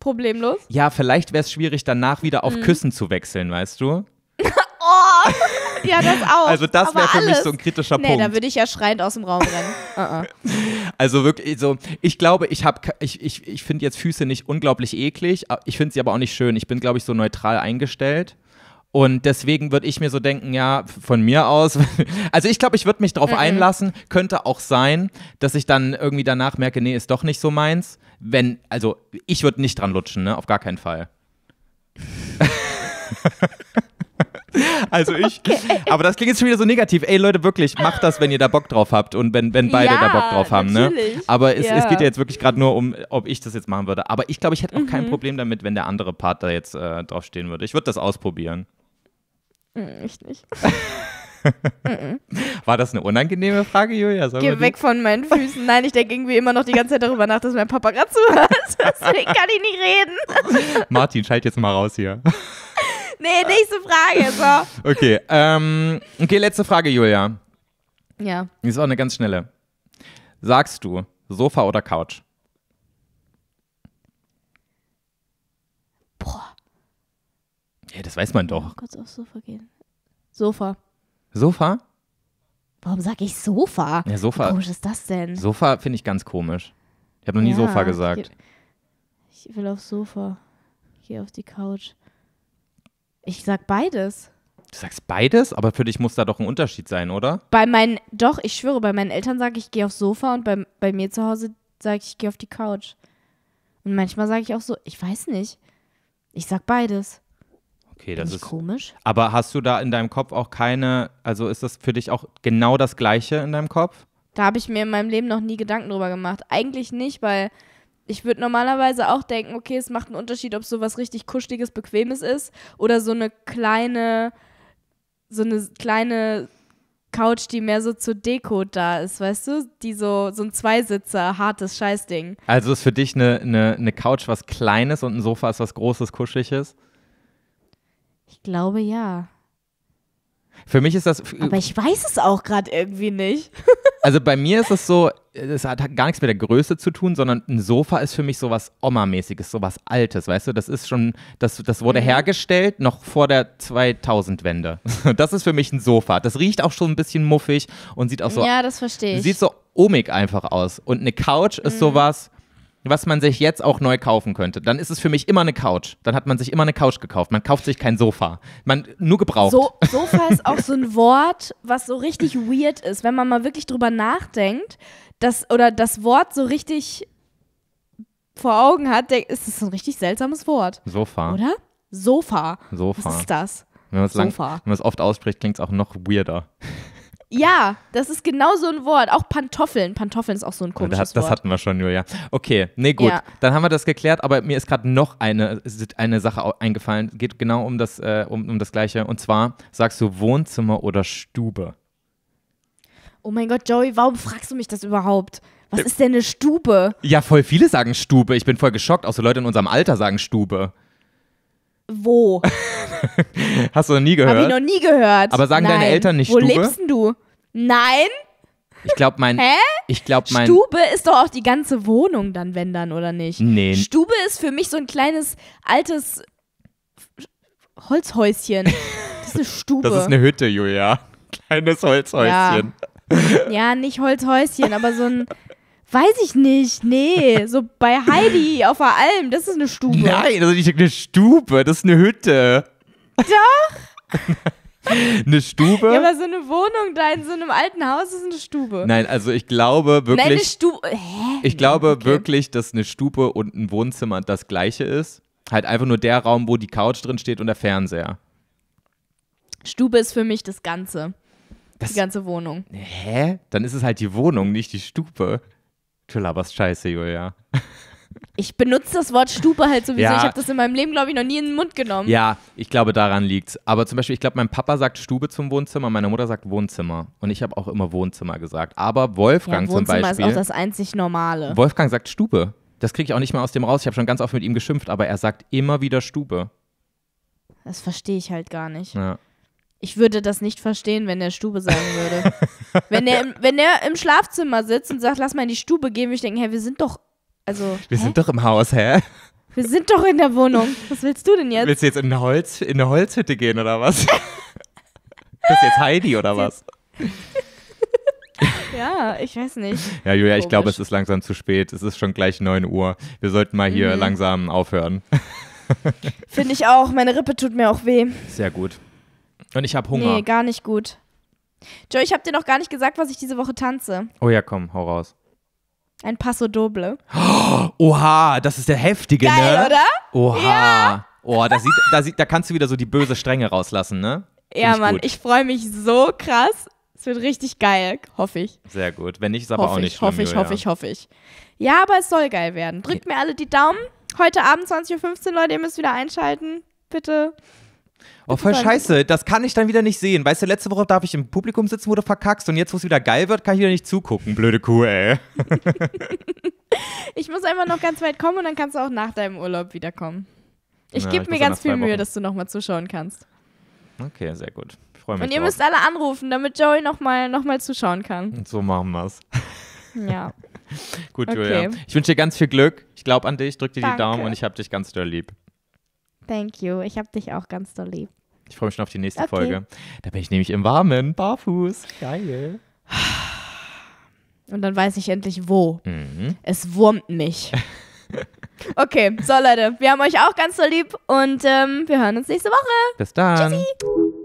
Problemlos. Ja, vielleicht wäre es schwierig, danach wieder auf mhm. Küssen zu wechseln, weißt du? <laughs> oh! Ja, das auch. Also das wäre für alles. mich so ein kritischer Punkt. Nee, da würde ich ja schreiend aus dem Raum rennen. <laughs> Uh-uh. Also wirklich, so, ich glaube, ich habe, ich, ich, ich finde jetzt Füße nicht unglaublich eklig, ich finde sie aber auch nicht schön. Ich bin, glaube ich, so neutral eingestellt. Und deswegen würde ich mir so denken, ja, von mir aus. <laughs> Also ich glaube, ich würde mich darauf mhm. einlassen. Könnte auch sein, dass ich dann irgendwie danach merke, nee, ist doch nicht so meins. Wenn, also ich würde nicht dran lutschen, ne? Auf gar keinen Fall. <laughs> also ich, okay. aber das klingt jetzt schon wieder so negativ. Ey Leute, wirklich, macht das, wenn ihr da Bock drauf habt und wenn, wenn beide ja, da Bock drauf haben. Ne? Natürlich. Ne? Aber es, ja. es geht ja jetzt wirklich gerade nur um, ob ich das jetzt machen würde. Aber ich glaube, ich hätte auch mhm. kein Problem damit, wenn der andere Part da jetzt äh, draufstehen würde. Ich würde das ausprobieren. Mm, ich nicht. <laughs> War das eine unangenehme Frage, Julia? Sollen Geh weg von meinen Füßen. Nein, ich denke irgendwie immer noch die ganze Zeit darüber nach, dass mein Papa gerade zuhört. <laughs> Deswegen kann ich nicht reden. <laughs> Martin, schalt jetzt mal raus hier. Nee, nächste Frage. So. Okay, ähm, okay, letzte Frage, Julia. Ja. ist auch eine ganz schnelle. Sagst du Sofa oder Couch? Ja, das weiß man doch. Oh, kurz aufs Sofa gehen. Sofa. Sofa? Warum sage ich Sofa? Ja, Sofa. Wie komisch ist das denn? Sofa finde ich ganz komisch. Ich habe noch nie ja, Sofa gesagt. Ich, ich will aufs Sofa. Ich gehe auf die Couch. Ich sag beides. Du sagst beides, aber für dich muss da doch ein Unterschied sein, oder? Bei meinen, doch, ich schwöre, bei meinen Eltern sage ich, ich gehe aufs Sofa und bei, bei mir zu Hause sage ich, ich gehe auf die Couch. Und manchmal sage ich auch so, ich weiß nicht. Ich sag beides. Okay, das ist komisch. Aber hast du da in deinem Kopf auch keine, also ist das für dich auch genau das Gleiche in deinem Kopf? Da habe ich mir in meinem Leben noch nie Gedanken drüber gemacht. Eigentlich nicht, weil ich würde normalerweise auch denken, okay, es macht einen Unterschied, ob sowas richtig kuscheliges, bequemes ist oder so eine kleine, so eine kleine Couch, die mehr so zur Deko da ist, weißt du? Die so, so ein Zweisitzer, hartes Scheißding. Also ist für dich eine, eine, eine Couch was Kleines und ein Sofa ist was Großes, Kuscheliges? Ich glaube ja. Für mich ist das. Äh, Aber ich weiß es auch gerade irgendwie nicht. <laughs> also bei mir ist es so, es hat gar nichts mit der Größe zu tun, sondern ein Sofa ist für mich sowas Oma-mäßiges, sowas Altes, weißt du? Das ist schon, das, das wurde mhm. hergestellt noch vor der 2000-Wende. <laughs> Das ist für mich ein Sofa. Das riecht auch schon ein bisschen muffig und sieht auch so. Ja, das verstehe ich. Sieht so omig einfach aus. Und eine Couch ist mhm. sowas was man sich jetzt auch neu kaufen könnte, dann ist es für mich immer eine Couch. Dann hat man sich immer eine Couch gekauft. Man kauft sich kein Sofa. Man nur gebraucht. So, Sofa ist auch so ein Wort, was so richtig weird ist, wenn man mal wirklich drüber nachdenkt, dass oder das Wort so richtig vor Augen hat, denk, ist es ein richtig seltsames Wort. Sofa. Oder? Sofa. Sofa. Was ist das? Wenn man es oft ausspricht, klingt es auch noch weirder. Ja, das ist genau so ein Wort. Auch Pantoffeln. Pantoffeln ist auch so ein komisches das, Wort. Das hatten wir schon, Julia. Okay, nee, gut. Ja. Dann haben wir das geklärt, aber mir ist gerade noch eine, eine Sache eingefallen. Geht genau um das, äh, um, um das Gleiche. Und zwar sagst du Wohnzimmer oder Stube? Oh mein Gott, Joey, warum fragst du mich das überhaupt? Was äh, ist denn eine Stube? Ja, voll viele sagen Stube. Ich bin voll geschockt. Auch so Leute in unserem Alter sagen Stube. Wo? <laughs> Hast du noch nie gehört? Hab ich noch nie gehört. Aber sagen Nein. deine Eltern nicht Wo Stube? Wo lebst denn du? Nein? Ich glaube, mein. Hä? mein. Stube ist doch auch die ganze Wohnung dann, wenn dann, oder nicht? Nee. Stube ist für mich so ein kleines, altes Holzhäuschen. <laughs> Das ist eine Stube. Das ist eine Hütte, Julia. Kleines Holzhäuschen. Ja, ja nicht Holzhäuschen, aber so ein <laughs> Weiß ich nicht, nee. So bei Heidi auf der Alm, das ist eine Stube. Nein, das also ist nicht eine Stube, das ist eine Hütte. Doch. <laughs> eine Stube? Ja, aber so eine Wohnung da in so einem alten Haus ist eine Stube. Nein, also ich glaube wirklich. Nein, eine Stube. Hä? Ich glaube okay. wirklich, dass eine Stube und ein Wohnzimmer das gleiche ist. Halt einfach nur der Raum, wo die Couch drin steht und der Fernseher. Stube ist für mich das Ganze. Das die ganze Wohnung. Hä? Dann ist es halt die Wohnung, nicht die Stube. Du laberst Scheiße, Julia. Ich benutze das Wort Stupe halt sowieso. Ja. Ich habe das in meinem Leben, glaube ich, noch nie in den Mund genommen. Ja, ich glaube, daran liegt's. Aber zum Beispiel, ich glaube, mein Papa sagt Stube zum Wohnzimmer, meine Mutter sagt Wohnzimmer. Und ich habe auch immer Wohnzimmer gesagt. Aber Wolfgang ja, zum Beispiel. Wohnzimmer ist auch das einzig Normale. Wolfgang sagt Stube. Das kriege ich auch nicht mehr aus dem raus. Ich habe schon ganz oft mit ihm geschimpft, aber er sagt immer wieder Stube. Das verstehe ich halt gar nicht. Ja. Ich würde das nicht verstehen, wenn der Stube sagen würde. <laughs> wenn, der im, wenn der im Schlafzimmer sitzt und sagt, lass mal in die Stube gehen, würde ich denken, hä, wir sind doch. Also, wir hä? sind doch im Haus, hä? Wir sind doch in der Wohnung. Was willst du denn jetzt? Willst du jetzt in eine, Holz, in eine Holzhütte gehen oder was? <laughs> Bist jetzt Heidi oder was? ja, ich weiß nicht. Ja, Julia, Komisch. ich glaube, es ist langsam zu spät. Es ist schon gleich 9 Uhr. Wir sollten mal hier mhm. langsam aufhören. <laughs> Finde ich auch. Meine Rippe tut mir auch weh. Sehr gut. Und ich habe Hunger. Nee, gar nicht gut. Joe, ich habe dir noch gar nicht gesagt, was ich diese Woche tanze. Oh ja, komm, hau raus. Ein Passo Doble. <gasps> Oha, das ist der heftige, Geil, ne? oder? Oha. Ja. Oh, da, sieht, da, sieht, da kannst du wieder so die böse Strenge rauslassen, ne? Find ja, ich Mann, gut. ich freue mich so krass. Es wird richtig geil, hoffe ich. Sehr gut. Wenn nicht, ist aber hoffe auch nicht ich, schlimm. Hoffe ich, hoffe ich, hoffe ich. Ja, aber es soll geil werden. Drückt mir alle die Daumen. Heute Abend 20.15 Uhr, Leute, ihr müsst wieder einschalten. Bitte. Oh, voll scheiße. Das kann ich dann wieder nicht sehen. Weißt du, letzte Woche darf ich im Publikum sitzen, wo du verkackst und jetzt, wo es wieder geil wird, kann ich wieder nicht zugucken. Blöde Kuh, ey. <laughs> ich muss einfach noch ganz weit kommen und dann kannst du auch nach deinem Urlaub wiederkommen. Ich ja, gebe mir ganz viel Mühe, dass du nochmal zuschauen kannst. Okay, sehr gut. Ich freue mich. Und ihr drauf. müsst alle anrufen, damit Joey nochmal noch mal zuschauen kann. Und so machen wir es. Ja. <laughs> gut, okay. Julia. Ich wünsche dir ganz viel Glück. Ich glaube an dich, drück dir Danke. die Daumen und ich habe dich ganz doll lieb. Thank you. Ich habe dich auch ganz doll lieb. Ich freue mich schon auf die nächste okay. Folge. Da bin ich nämlich im Warmen, barfuß. Geil. Und dann weiß ich endlich wo. Mhm. Es wurmt mich. <laughs> Okay, so Leute, wir haben euch auch ganz so lieb und ähm, wir hören uns nächste Woche. Bis dann. Tschüssi.